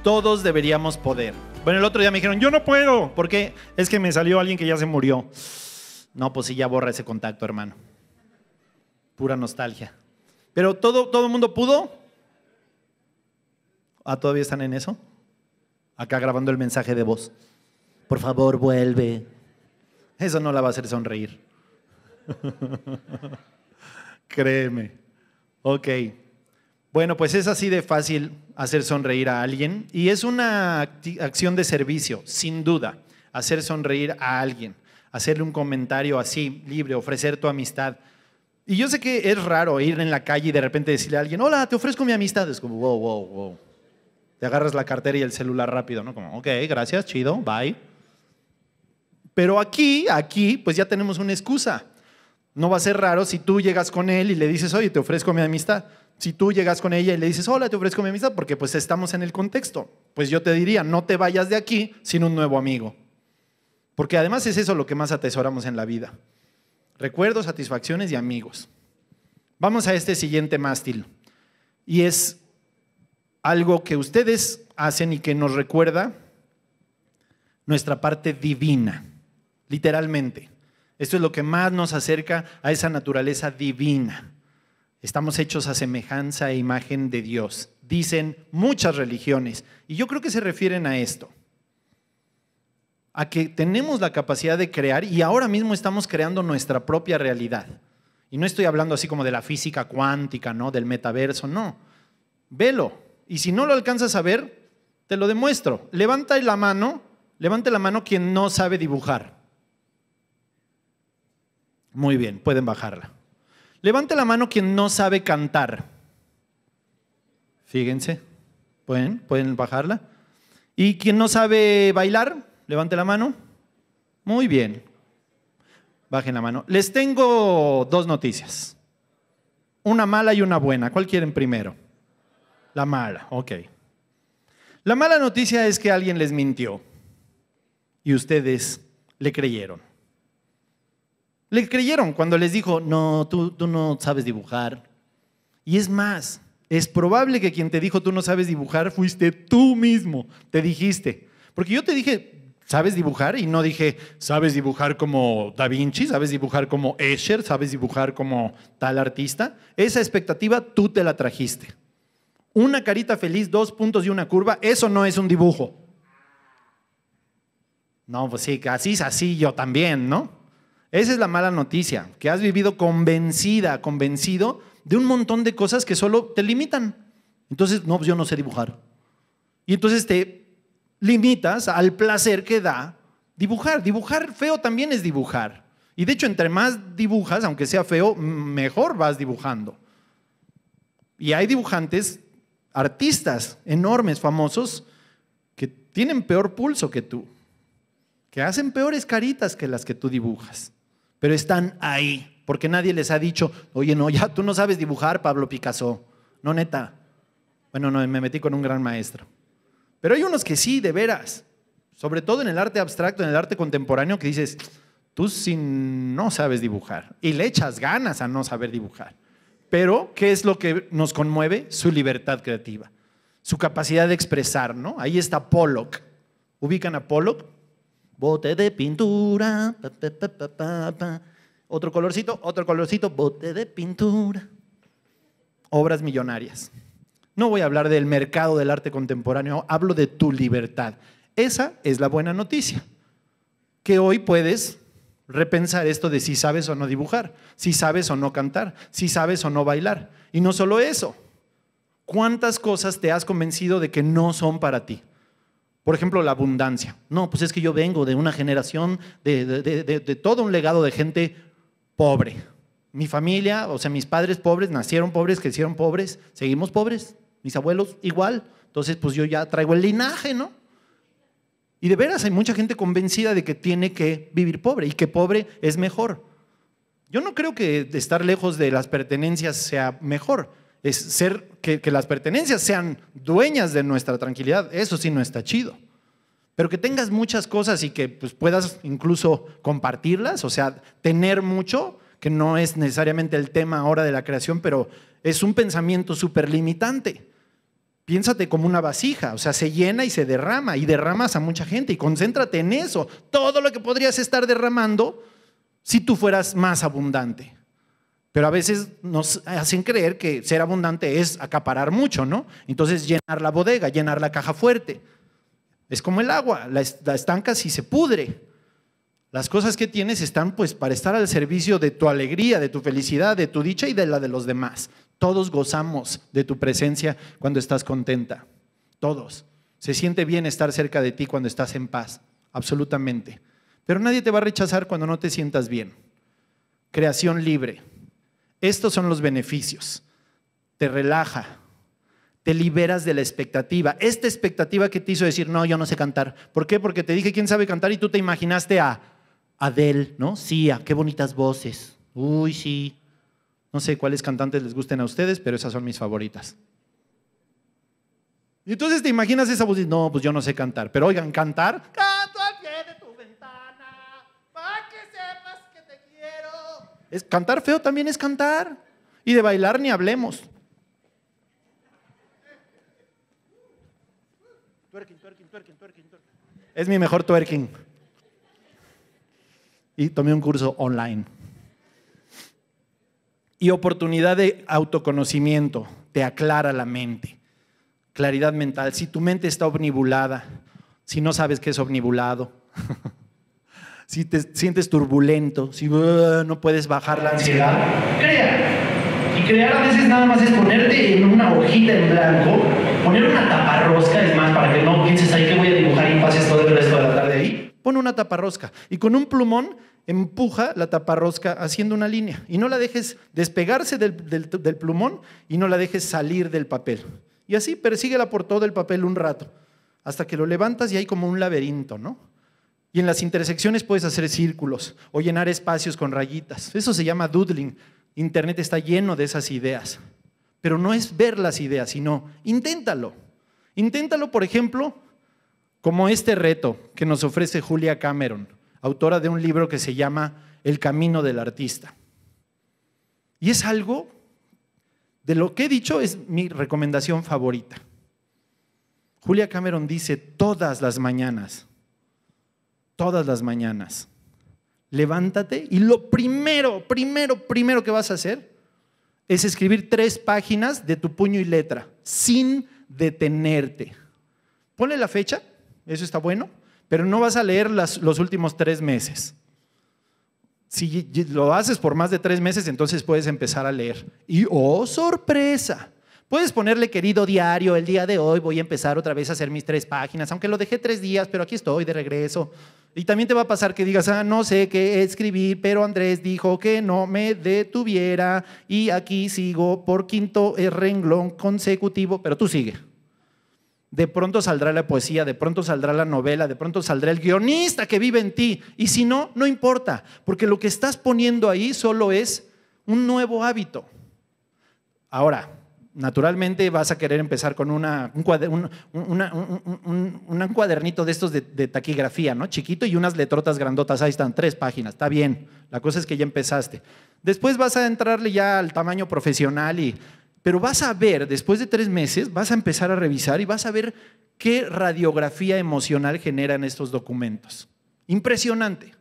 Todos deberíamos poder. Bueno, el otro día me dijeron, yo no puedo. ¿Por qué? Es que me salió alguien que ya se murió. No, pues sí, ya borra ese contacto, hermano. Pura nostalgia. Pero todo, todo el mundo pudo. ¿Ah, todavía están en eso? Acá grabando el mensaje de voz. Por favor, vuelve. Eso no la va a hacer sonreír. Créeme. Ok. Bueno, pues es así de fácil hacer sonreír a alguien y es una acción de servicio, sin duda, hacer sonreír a alguien, hacerle un comentario así, libre, ofrecer tu amistad. Y yo sé que es raro ir en la calle y de repente decirle a alguien, hola, te ofrezco mi amistad. Es como, wow, wow, wow. Te agarras la cartera y el celular rápido, ¿no? Como, ok, gracias, chido, bye. Pero aquí, aquí, pues ya tenemos una excusa. No va a ser raro si tú llegas con él y le dices, oye, te ofrezco mi amistad. Si tú llegas con ella y le dices, hola, te ofrezco mi amistad, porque pues estamos en el contexto. Pues yo te diría, no te vayas de aquí sin un nuevo amigo. Porque además es eso lo que más atesoramos en la vida. Recuerdos, satisfacciones y amigos. Vamos a este siguiente mástil. Y es algo que ustedes hacen y que nos recuerda nuestra parte divina, literalmente. Esto es lo que más nos acerca a esa naturaleza divina. Estamos hechos a semejanza e imagen de Dios. Dicen muchas religiones, y yo creo que se refieren a esto, a que tenemos la capacidad de crear y ahora mismo estamos creando nuestra propia realidad. Y no estoy hablando así como de la física cuántica, ¿no? Del metaverso, no. Velo, y si no lo alcanzas a ver, te lo demuestro. Levanta la mano, levante la mano quien no sabe dibujar. Muy bien, pueden bajarla. Levante la mano quien no sabe cantar. Fíjense. ¿Pueden? ¿Pueden bajarla? ¿Y quien no sabe bailar? Levante la mano. Muy bien. Bajen la mano. Les tengo dos noticias. Una mala y una buena. ¿Cuál quieren primero? La mala, ok. La mala noticia es que alguien les mintió y ustedes le creyeron. Le creyeron cuando les dijo, no, tú, no sabes dibujar. Y es más, es probable que quien te dijo tú no sabes dibujar fuiste tú mismo, te dijiste. Porque yo te dije, ¿sabes dibujar? Y no dije, ¿sabes dibujar como Da Vinci? ¿Sabes dibujar como Escher? ¿Sabes dibujar como tal artista? Esa expectativa tú te la trajiste una carita feliz, dos puntos y una curva, eso no es un dibujo. No, pues sí, así es así yo también, ¿no? Esa es la mala noticia, que has vivido convencida, convencido de un montón de cosas que solo te limitan. Entonces, no, pues yo no sé dibujar. Y entonces te limitas al placer que da dibujar. Dibujar feo también es dibujar. Y de hecho, entre más dibujas, aunque sea feo, mejor vas dibujando. Y hay dibujantes artistas enormes, famosos, que tienen peor pulso que tú, que hacen peores caritas que las que tú dibujas, pero están ahí, porque nadie les ha dicho, oye, no, ya tú no sabes dibujar, Pablo Picasso, no neta. Bueno, no, me metí con un gran maestro. Pero hay unos que sí, de veras, sobre todo en el arte abstracto, en el arte contemporáneo, que dices, tú sí no sabes dibujar y le echas ganas a no saber dibujar. Pero, ¿qué es lo que nos conmueve? Su libertad creativa, su capacidad de expresar, ¿no? Ahí está Pollock. ¿Ubican a Pollock? Bote de pintura, otro colorcito, otro colorcito, bote de pintura. Obras millonarias. No voy a hablar del mercado del arte contemporáneo, hablo de tu libertad. Esa es la buena noticia, que hoy puedes repensar esto de si sabes o no dibujar, si sabes o no cantar, si sabes o no bailar. Y no solo eso, ¿cuántas cosas te has convencido de que no son para ti? Por ejemplo, la abundancia. No, pues es que yo vengo de una generación, de, de todo un legado de gente pobre. Mi familia, o sea, mis padres pobres, nacieron pobres, crecieron pobres, seguimos pobres, mis abuelos igual. Entonces, pues yo ya traigo el linaje, ¿no? Y de veras hay mucha gente convencida de que tiene que vivir pobre y que pobre es mejor. Yo no creo que estar lejos de las pertenencias sea mejor. Es ser que, las pertenencias sean dueñas de nuestra tranquilidad. Eso sí no está chido. Pero que tengas muchas cosas y que pues, puedas incluso compartirlas, o sea, tener mucho, que no es necesariamente el tema ahora de la creación, pero es un pensamiento súper limitante. Piénsate como una vasija, o sea, se llena y se derrama y derramas a mucha gente y concéntrate en eso, todo lo que podrías estar derramando si tú fueras más abundante. Pero a veces nos hacen creer que ser abundante es acaparar mucho, ¿no? Entonces llenar la bodega, llenar la caja fuerte. Es como el agua, la estanca si se pudre. Las cosas que tienes están pues para estar al servicio de tu alegría, de tu felicidad, de tu dicha y de la de los demás. Todos gozamos de tu presencia cuando estás contenta. Todos. Se siente bien estar cerca de ti cuando estás en paz. Absolutamente. Pero nadie te va a rechazar cuando no te sientas bien. Creación libre. Estos son los beneficios. Te relaja. Te liberas de la expectativa. Esta expectativa que te hizo decir, no, yo no sé cantar. ¿Por qué? Porque te dije quién sabe cantar y tú te imaginaste a Adele, ¿no? Sí, a qué bonitas voces. Uy, sí. No sé cuáles cantantes les gusten a ustedes, pero esas son mis favoritas. Y entonces te imaginas esa voz y no, pues yo no sé cantar. Pero oigan, cantar. Canto al pie de tu ventana, para que sepas que te quiero. Es, cantar feo también es cantar. Y de bailar ni hablemos. Twerking, twerking, twerking, twerking, Es mi mejor twerking. Y tomé un curso online y oportunidad de autoconocimiento, te aclara la mente. Claridad mental. Si tu mente está omnibulada, si no sabes qué es omnibulado, si te sientes turbulento, si uh, no puedes bajar la ansiedad, crea. Y crear a veces nada más es ponerte en una hojita en blanco, poner una taparrosca, es más, para que no pienses ahí que voy a dibujar y pases todo el resto de la tarde ahí. Pon una taparrosca y con un plumón empuja la taparrosca haciendo una línea y no la dejes despegarse del, plumón y no la dejes salir del papel. Y así persíguela por todo el papel un rato, hasta que lo levantas y hay como un laberinto, ¿no? Y en las intersecciones puedes hacer círculos o llenar espacios con rayitas. Eso se llama doodling. Internet está lleno de esas ideas. Pero no es ver las ideas, sino inténtalo. Inténtalo, por ejemplo, como este reto que nos ofrece Julia Cameron autora de un libro que se llama El Camino del Artista. Y es algo, de lo que he dicho, es mi recomendación favorita. Julia Cameron dice todas las mañanas, todas las mañanas, levántate y lo primero, primero, primero que vas a hacer es escribir tres páginas de tu puño y letra, sin detenerte. Ponle la fecha, eso está bueno pero no vas a leer las, los últimos tres meses. Si lo haces por más de tres meses, entonces puedes empezar a leer. Y oh, sorpresa. Puedes ponerle querido diario, el día de hoy voy a empezar otra vez a hacer mis tres páginas, aunque lo dejé tres días, pero aquí estoy de regreso. Y también te va a pasar que digas, ah, no sé qué escribir, pero Andrés dijo que no me detuviera y aquí sigo por quinto eh, renglón consecutivo, pero tú sigue. De pronto saldrá la poesía, de pronto saldrá la novela, de pronto saldrá el guionista que vive en ti. Y si no, no importa, porque lo que estás poniendo ahí solo es un nuevo hábito. Ahora, naturalmente vas a querer empezar con una, un, cuadernito de estos de, taquigrafía, ¿no? Chiquito y unas letrotas grandotas, ahí están, tres páginas, está bien. La cosa es que ya empezaste. Después vas a entrarle ya al tamaño profesional y pero vas a ver, después de tres meses, vas a empezar a revisar y vas a ver qué radiografía emocional generan estos documentos. Impresionante.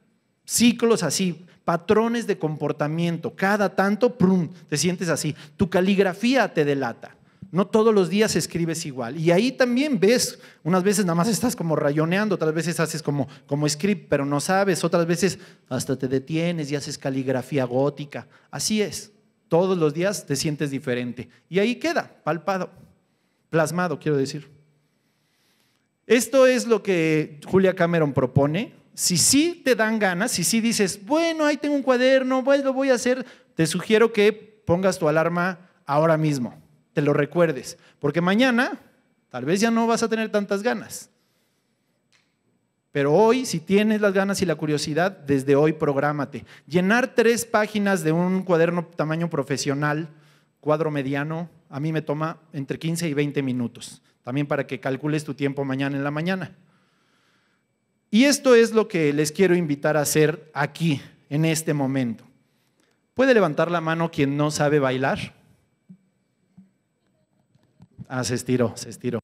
Ciclos así, patrones de comportamiento. Cada tanto, prum, te sientes así. Tu caligrafía te delata. No todos los días escribes igual. Y ahí también ves, unas veces nada más estás como rayoneando, otras veces haces como, como script, pero no sabes, otras veces hasta te detienes y haces caligrafía gótica. Así es. Todos los días te sientes diferente. Y ahí queda, palpado, plasmado, quiero decir. Esto es lo que Julia Cameron propone. Si sí te dan ganas, si sí dices, bueno, ahí tengo un cuaderno, pues lo voy a hacer, te sugiero que pongas tu alarma ahora mismo, te lo recuerdes, porque mañana tal vez ya no vas a tener tantas ganas. Pero hoy, si tienes las ganas y la curiosidad, desde hoy prográmate. Llenar tres páginas de un cuaderno tamaño profesional, cuadro mediano, a mí me toma entre 15 y 20 minutos. También para que calcules tu tiempo mañana en la mañana. Y esto es lo que les quiero invitar a hacer aquí, en este momento. ¿Puede levantar la mano quien no sabe bailar? Ah, se estiró, se estiró.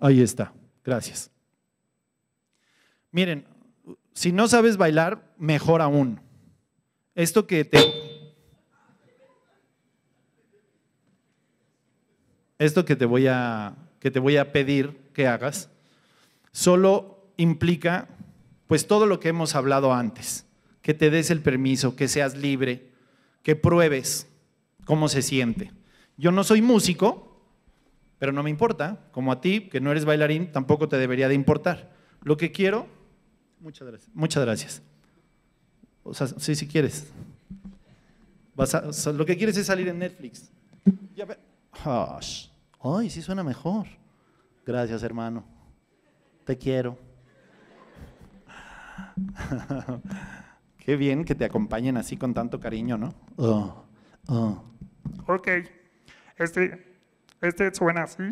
Ahí está. Gracias. Miren, si no sabes bailar, mejor aún. Esto que te... Esto que te voy a, que te voy a pedir que hagas, solo implica pues todo lo que hemos hablado antes, que te des el permiso, que seas libre, que pruebes cómo se siente. Yo no soy músico, pero no me importa, como a ti, que no eres bailarín, tampoco te debería de importar. Lo que quiero, muchas gracias. Muchas gracias. sí, si quieres. lo que quieres es salir en Netflix. Ay, sí suena mejor. Gracias, hermano. Te quiero. Qué bien que te acompañen así con tanto cariño, ¿no? Oh, oh. Ok. Este, este suena así.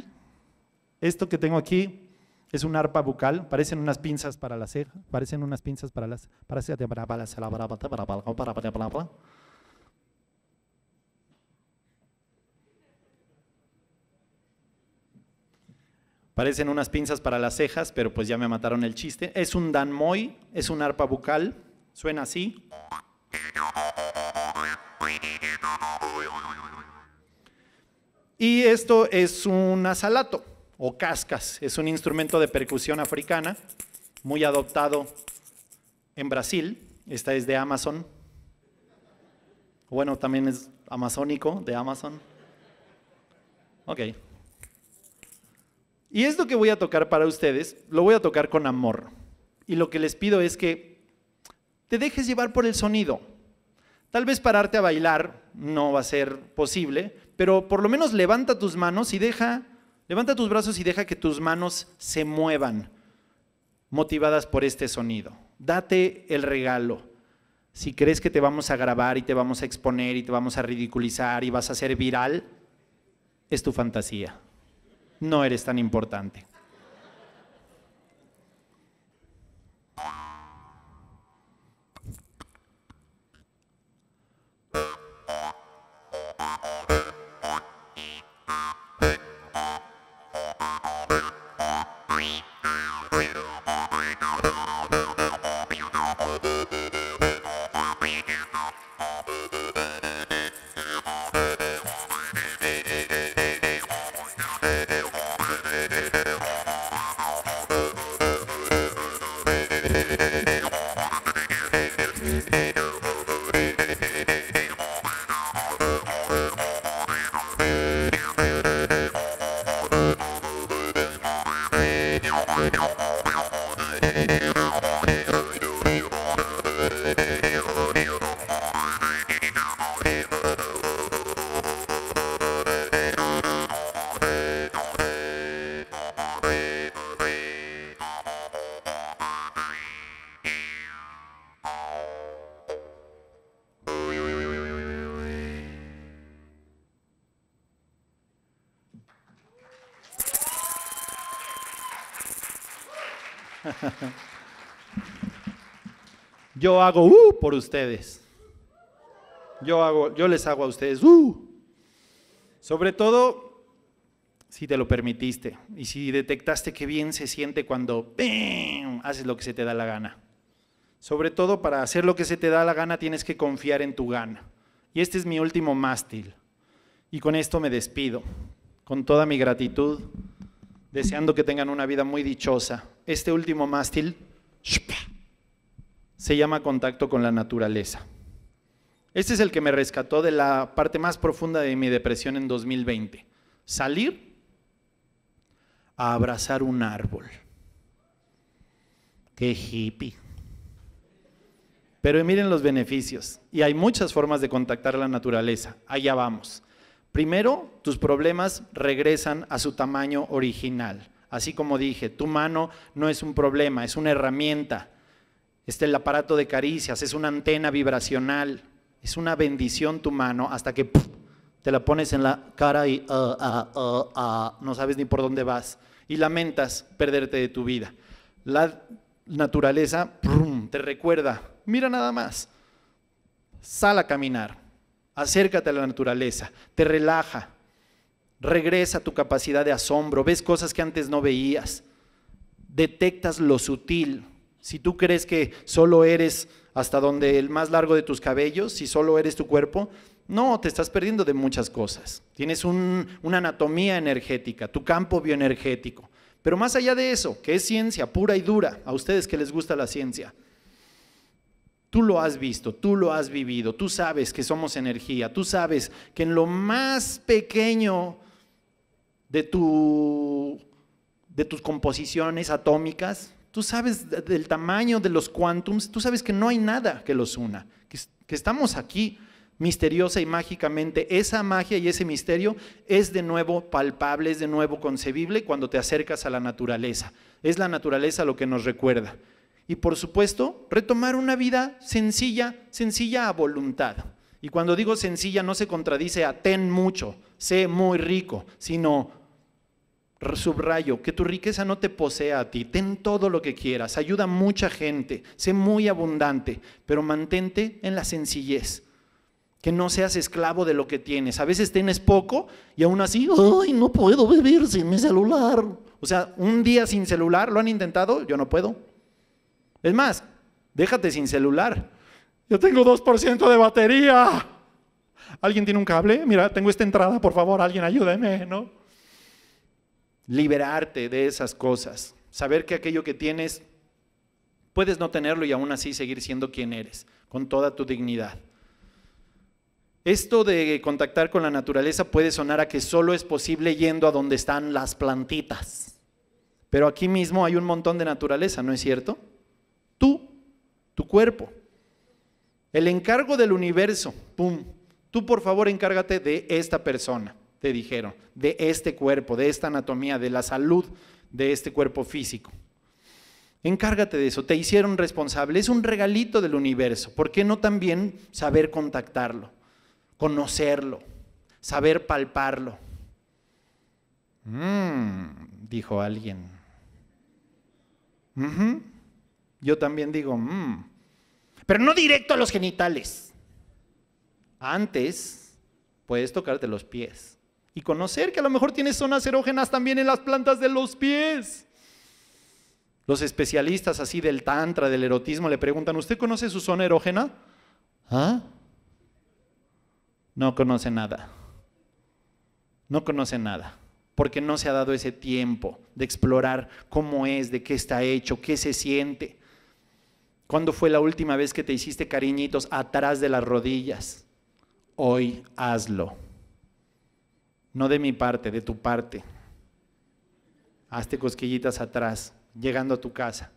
Esto que tengo aquí es un arpa bucal, parecen unas pinzas para la ceja, parecen unas pinzas para las para Parecen unas pinzas para las cejas, pero pues ya me mataron el chiste. Es un danmoy, es un arpa bucal, suena así. Y esto es un asalato o cascas, es un instrumento de percusión africana muy adoptado en Brasil. Esta es de Amazon. Bueno, también es amazónico, de Amazon. Ok. Y esto que voy a tocar para ustedes, lo voy a tocar con amor. Y lo que les pido es que te dejes llevar por el sonido. Tal vez pararte a bailar no va a ser posible, pero por lo menos levanta tus manos y deja, levanta tus brazos y deja que tus manos se muevan motivadas por este sonido. Date el regalo. Si crees que te vamos a grabar y te vamos a exponer y te vamos a ridiculizar y vas a ser viral, es tu fantasía. No eres tan importante. baby. yo hago uh por ustedes. Yo, hago, yo les hago a ustedes uh. Sobre todo si te lo permitiste y si detectaste qué bien se siente cuando haces lo que se te da la gana. Sobre todo para hacer lo que se te da la gana tienes que confiar en tu gana. Y este es mi último mástil. Y con esto me despido, con toda mi gratitud, deseando que tengan una vida muy dichosa. Este último mástil se llama Contacto con la Naturaleza. Este es el que me rescató de la parte más profunda de mi depresión en 2020. Salir a abrazar un árbol. Qué hippie. Pero miren los beneficios. Y hay muchas formas de contactar la naturaleza. Allá vamos. Primero, tus problemas regresan a su tamaño original. Así como dije, tu mano no es un problema, es una herramienta este el aparato de caricias, es una antena vibracional, es una bendición tu mano hasta que te la pones en la cara y uh, uh, uh, no sabes ni por dónde vas y lamentas perderte de tu vida. La naturaleza te recuerda, mira nada más, sal a caminar, acércate a la naturaleza, te relaja, regresa tu capacidad de asombro, ves cosas que antes no veías, detectas lo sutil, si tú crees que solo eres hasta donde el más largo de tus cabellos, si solo eres tu cuerpo, no, te estás perdiendo de muchas cosas. Tienes una anatomía energética, tu campo bioenergético. Pero más allá de eso, que es ciencia pura y dura, a ustedes que les gusta la ciencia, tú lo has visto, tú lo has vivido, tú sabes que somos energía, tú sabes que en lo más pequeño de, tu, de tus composiciones atómicas, Tú sabes del tamaño de los cuantums, tú sabes que no hay nada que los una, que, que estamos aquí misteriosa y mágicamente. Esa magia y ese misterio es de nuevo palpable, es de nuevo concebible cuando te acercas a la naturaleza. Es la naturaleza lo que nos recuerda. Y por supuesto, retomar una vida sencilla, sencilla a voluntad. Y cuando digo sencilla no se contradice a ten mucho, sé muy rico, sino Subrayo, que tu riqueza no te posea a ti, ten todo lo que quieras, ayuda a mucha gente, sé muy abundante, pero mantente en la sencillez, que no seas esclavo de lo que tienes. A veces tienes poco y aún así, ay, no puedo vivir sin mi celular. O sea, un día sin celular, ¿lo han intentado? Yo no puedo. Es más, déjate sin celular. Yo tengo 2% de batería. ¿Alguien tiene un cable? Mira, tengo esta entrada, por favor, alguien ayúdeme, ¿no? liberarte de esas cosas, saber que aquello que tienes puedes no tenerlo y aún así seguir siendo quien eres, con toda tu dignidad. Esto de contactar con la naturaleza puede sonar a que solo es posible yendo a donde están las plantitas, pero aquí mismo hay un montón de naturaleza, ¿no es cierto? Tú, tu cuerpo, el encargo del universo, ¡pum! Tú por favor encárgate de esta persona te dijeron, de este cuerpo, de esta anatomía, de la salud de este cuerpo físico. Encárgate de eso, te hicieron responsable, es un regalito del universo. ¿Por qué no también saber contactarlo, conocerlo, saber palparlo? Mmm, dijo alguien. Yo también digo, mmm, pero no directo a los genitales. Antes puedes tocarte los pies. Y conocer que a lo mejor tiene zonas erógenas también en las plantas de los pies. Los especialistas así del tantra, del erotismo, le preguntan, ¿usted conoce su zona erógena? ¿Ah? No conoce nada. No conoce nada. Porque no se ha dado ese tiempo de explorar cómo es, de qué está hecho, qué se siente. ¿Cuándo fue la última vez que te hiciste cariñitos atrás de las rodillas? Hoy hazlo no de mi parte, de tu parte. Hazte cosquillitas atrás, llegando a tu casa.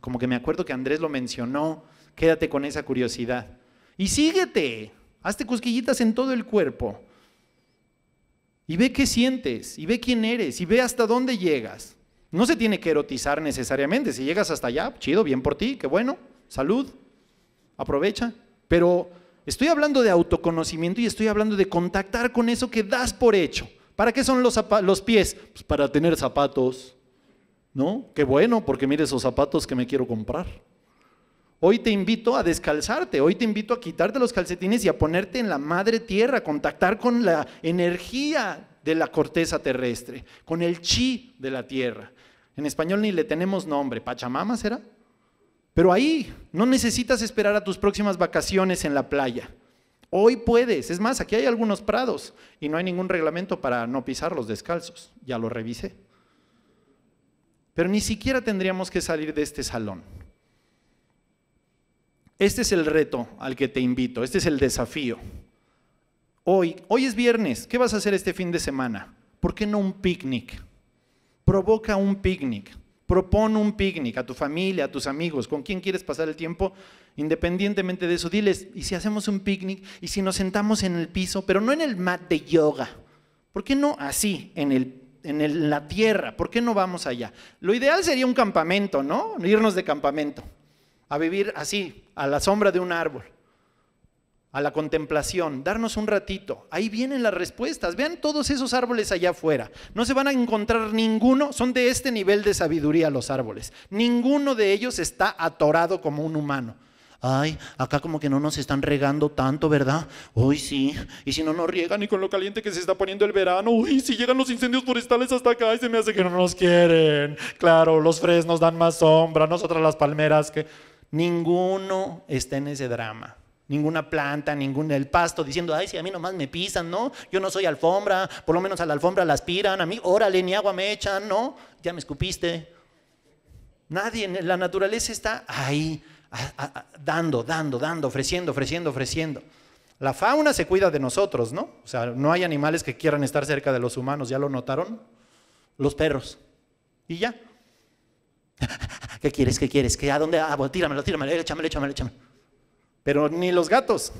Como que me acuerdo que Andrés lo mencionó, quédate con esa curiosidad. Y síguete, hazte cosquillitas en todo el cuerpo. Y ve qué sientes, y ve quién eres, y ve hasta dónde llegas. No se tiene que erotizar necesariamente. Si llegas hasta allá, chido, bien por ti, qué bueno, salud, aprovecha. Pero Estoy hablando de autoconocimiento y estoy hablando de contactar con eso que das por hecho. ¿Para qué son los, los pies? Pues para tener zapatos. ¿No? Qué bueno, porque mire esos zapatos que me quiero comprar. Hoy te invito a descalzarte, hoy te invito a quitarte los calcetines y a ponerte en la madre tierra, contactar con la energía de la corteza terrestre, con el chi de la tierra. En español ni le tenemos nombre, Pachamama será. Pero ahí no necesitas esperar a tus próximas vacaciones en la playa. Hoy puedes, es más, aquí hay algunos prados y no hay ningún reglamento para no pisar los descalzos, ya lo revisé. Pero ni siquiera tendríamos que salir de este salón. Este es el reto al que te invito, este es el desafío. Hoy, hoy es viernes, ¿qué vas a hacer este fin de semana? ¿Por qué no un picnic? Provoca un picnic. Propon un picnic a tu familia, a tus amigos, con quién quieres pasar el tiempo, independientemente de eso. Diles, ¿y si hacemos un picnic? ¿Y si nos sentamos en el piso? Pero no en el mat de yoga. ¿Por qué no así, en, el, en la tierra? ¿Por qué no vamos allá? Lo ideal sería un campamento, ¿no? Irnos de campamento, a vivir así, a la sombra de un árbol a la contemplación, darnos un ratito. Ahí vienen las respuestas. Vean todos esos árboles allá afuera. No se van a encontrar ninguno, son de este nivel de sabiduría los árboles. Ninguno de ellos está atorado como un humano. Ay, acá como que no nos están regando tanto, ¿verdad? Uy, sí. Y si no nos riegan y con lo caliente que se está poniendo el verano, uy, si llegan los incendios forestales hasta acá y se me hace que no nos quieren. Claro, los fresnos dan más sombra, nosotras las palmeras que... Ninguno está en ese drama ninguna planta, ningún el pasto, diciendo, ay, si a mí nomás me pisan, ¿no? Yo no soy alfombra, por lo menos a la alfombra la aspiran, a mí, órale, ni agua me echan, ¿no? Ya me escupiste. Nadie, la naturaleza está ahí, dando, dando, dando, ofreciendo, ofreciendo, ofreciendo. La fauna se cuida de nosotros, ¿no? O sea, no hay animales que quieran estar cerca de los humanos, ¿ya lo notaron? Los perros. Y ya. ¿Qué quieres? ¿Qué quieres? ¿Qué, ¿A dónde? Ah, bueno, tíramelo, tíramelo, échamelo, échamelo, échamelo. Pero ni los gatos.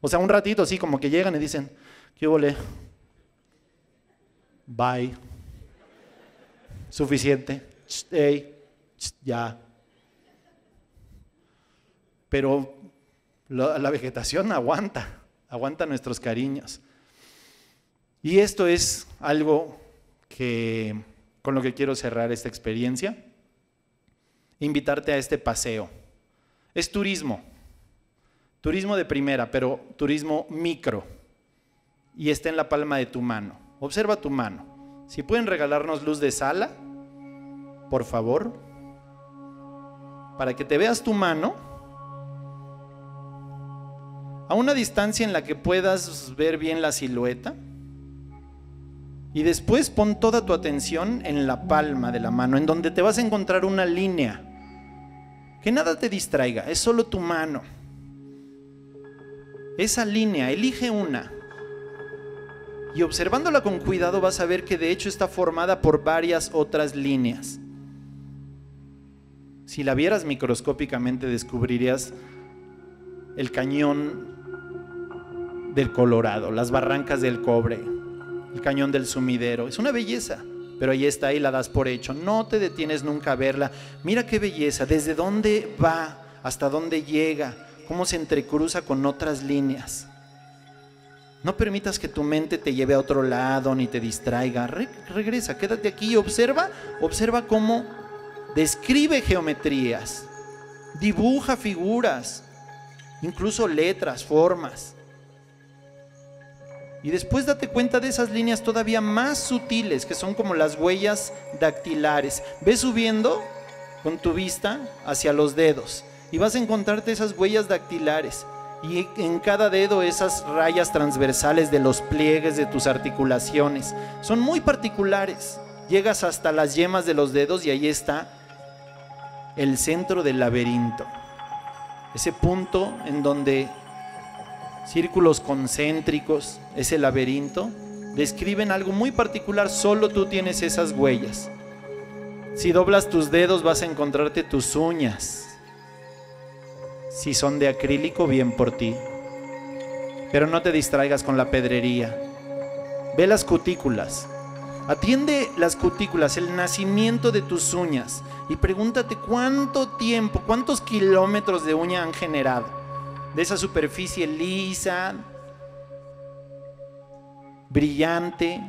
O sea, un ratito así como que llegan y dicen, ¿qué volé? Bye. Suficiente. ya. Pero la, la vegetación aguanta, aguanta nuestros cariños. Y esto es algo que con lo que quiero cerrar esta experiencia, invitarte a este paseo. Es turismo, Turismo de primera, pero turismo micro. Y está en la palma de tu mano. Observa tu mano. Si pueden regalarnos luz de sala, por favor, para que te veas tu mano a una distancia en la que puedas ver bien la silueta. Y después pon toda tu atención en la palma de la mano, en donde te vas a encontrar una línea. Que nada te distraiga, es solo tu mano esa línea, elige una. Y observándola con cuidado vas a ver que de hecho está formada por varias otras líneas. Si la vieras microscópicamente descubrirías el cañón del Colorado, las barrancas del cobre, el cañón del sumidero. Es una belleza, pero ahí está y la das por hecho. No te detienes nunca a verla. Mira qué belleza, desde dónde va, hasta dónde llega cómo se entrecruza con otras líneas. No permitas que tu mente te lleve a otro lado ni te distraiga. regresa, quédate aquí y observa, observa cómo describe geometrías, dibuja figuras, incluso letras, formas. Y después date cuenta de esas líneas todavía más sutiles, que son como las huellas dactilares. Ve subiendo con tu vista hacia los dedos y vas a encontrarte esas huellas dactilares y en cada dedo esas rayas transversales de los pliegues de tus articulaciones. Son muy particulares. Llegas hasta las yemas de los dedos y ahí está el centro del laberinto. Ese punto en donde círculos concéntricos, ese laberinto, describen algo muy particular, solo tú tienes esas huellas. Si doblas tus dedos vas a encontrarte tus uñas si son de acrílico, bien por ti. Pero no te distraigas con la pedrería. Ve las cutículas. Atiende las cutículas, el nacimiento de tus uñas y pregúntate cuánto tiempo, cuántos kilómetros de uña han generado. De esa superficie lisa, brillante,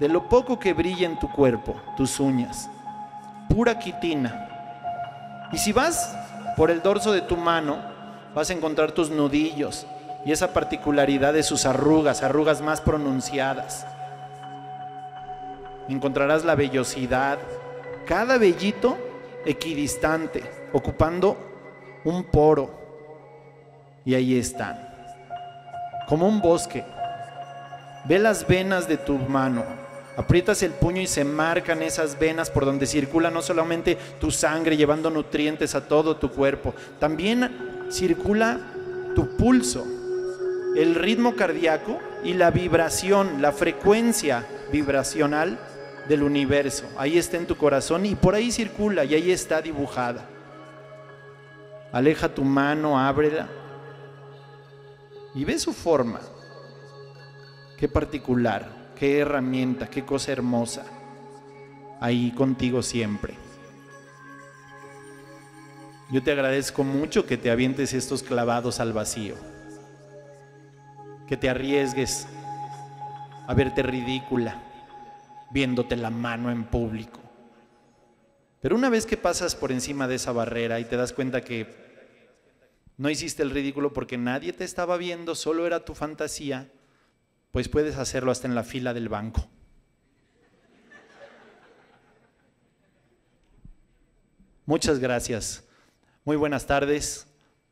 de lo poco que brilla en tu cuerpo, tus uñas, pura quitina. Y si vas por el dorso de tu mano vas a encontrar tus nudillos y esa particularidad de sus arrugas, arrugas más pronunciadas. Encontrarás la vellosidad, cada vellito equidistante, ocupando un poro. Y ahí están, como un bosque. Ve las venas de tu mano, Aprietas el puño y se marcan esas venas por donde circula no solamente tu sangre llevando nutrientes a todo tu cuerpo, también circula tu pulso, el ritmo cardíaco y la vibración, la frecuencia vibracional del universo. Ahí está en tu corazón y por ahí circula y ahí está dibujada. Aleja tu mano, ábrela y ve su forma. Qué particular qué herramienta, qué cosa hermosa, ahí contigo siempre. Yo te agradezco mucho que te avientes estos clavados al vacío, que te arriesgues a verte ridícula viéndote la mano en público. Pero una vez que pasas por encima de esa barrera y te das cuenta que no hiciste el ridículo porque nadie te estaba viendo, solo era tu fantasía, pues puedes hacerlo hasta en la fila del banco. Muchas gracias. Muy buenas tardes.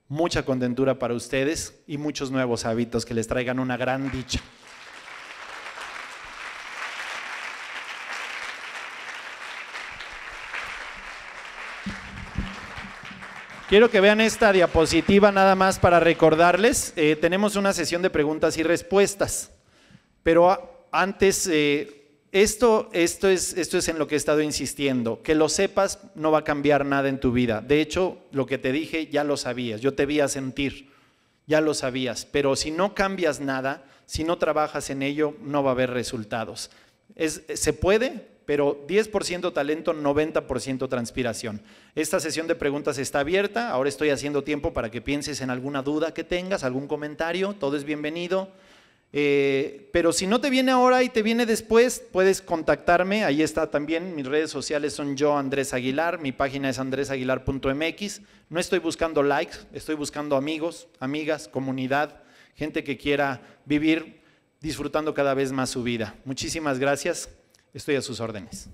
Mucha contentura para ustedes y muchos nuevos hábitos que les traigan una gran dicha. Quiero que vean esta diapositiva nada más para recordarles. Eh, tenemos una sesión de preguntas y respuestas. Pero antes, eh, esto, esto, es, esto es en lo que he estado insistiendo. Que lo sepas no va a cambiar nada en tu vida. De hecho, lo que te dije ya lo sabías. Yo te vi a sentir, ya lo sabías. Pero si no cambias nada, si no trabajas en ello, no va a haber resultados. se puede, pero 10% talento, 90% transpiración. Esta sesión de preguntas está abierta. Ahora estoy haciendo tiempo para que pienses en alguna duda que tengas, algún comentario. Todo es bienvenido. Eh, pero si no te viene ahora y te viene después, puedes contactarme. Ahí está también. Mis redes sociales son yo, Andrés Aguilar. Mi página es andresaguilar.mx. No estoy buscando likes, estoy buscando amigos, amigas, comunidad, gente que quiera vivir disfrutando cada vez más su vida. Muchísimas gracias. Estoy a sus órdenes.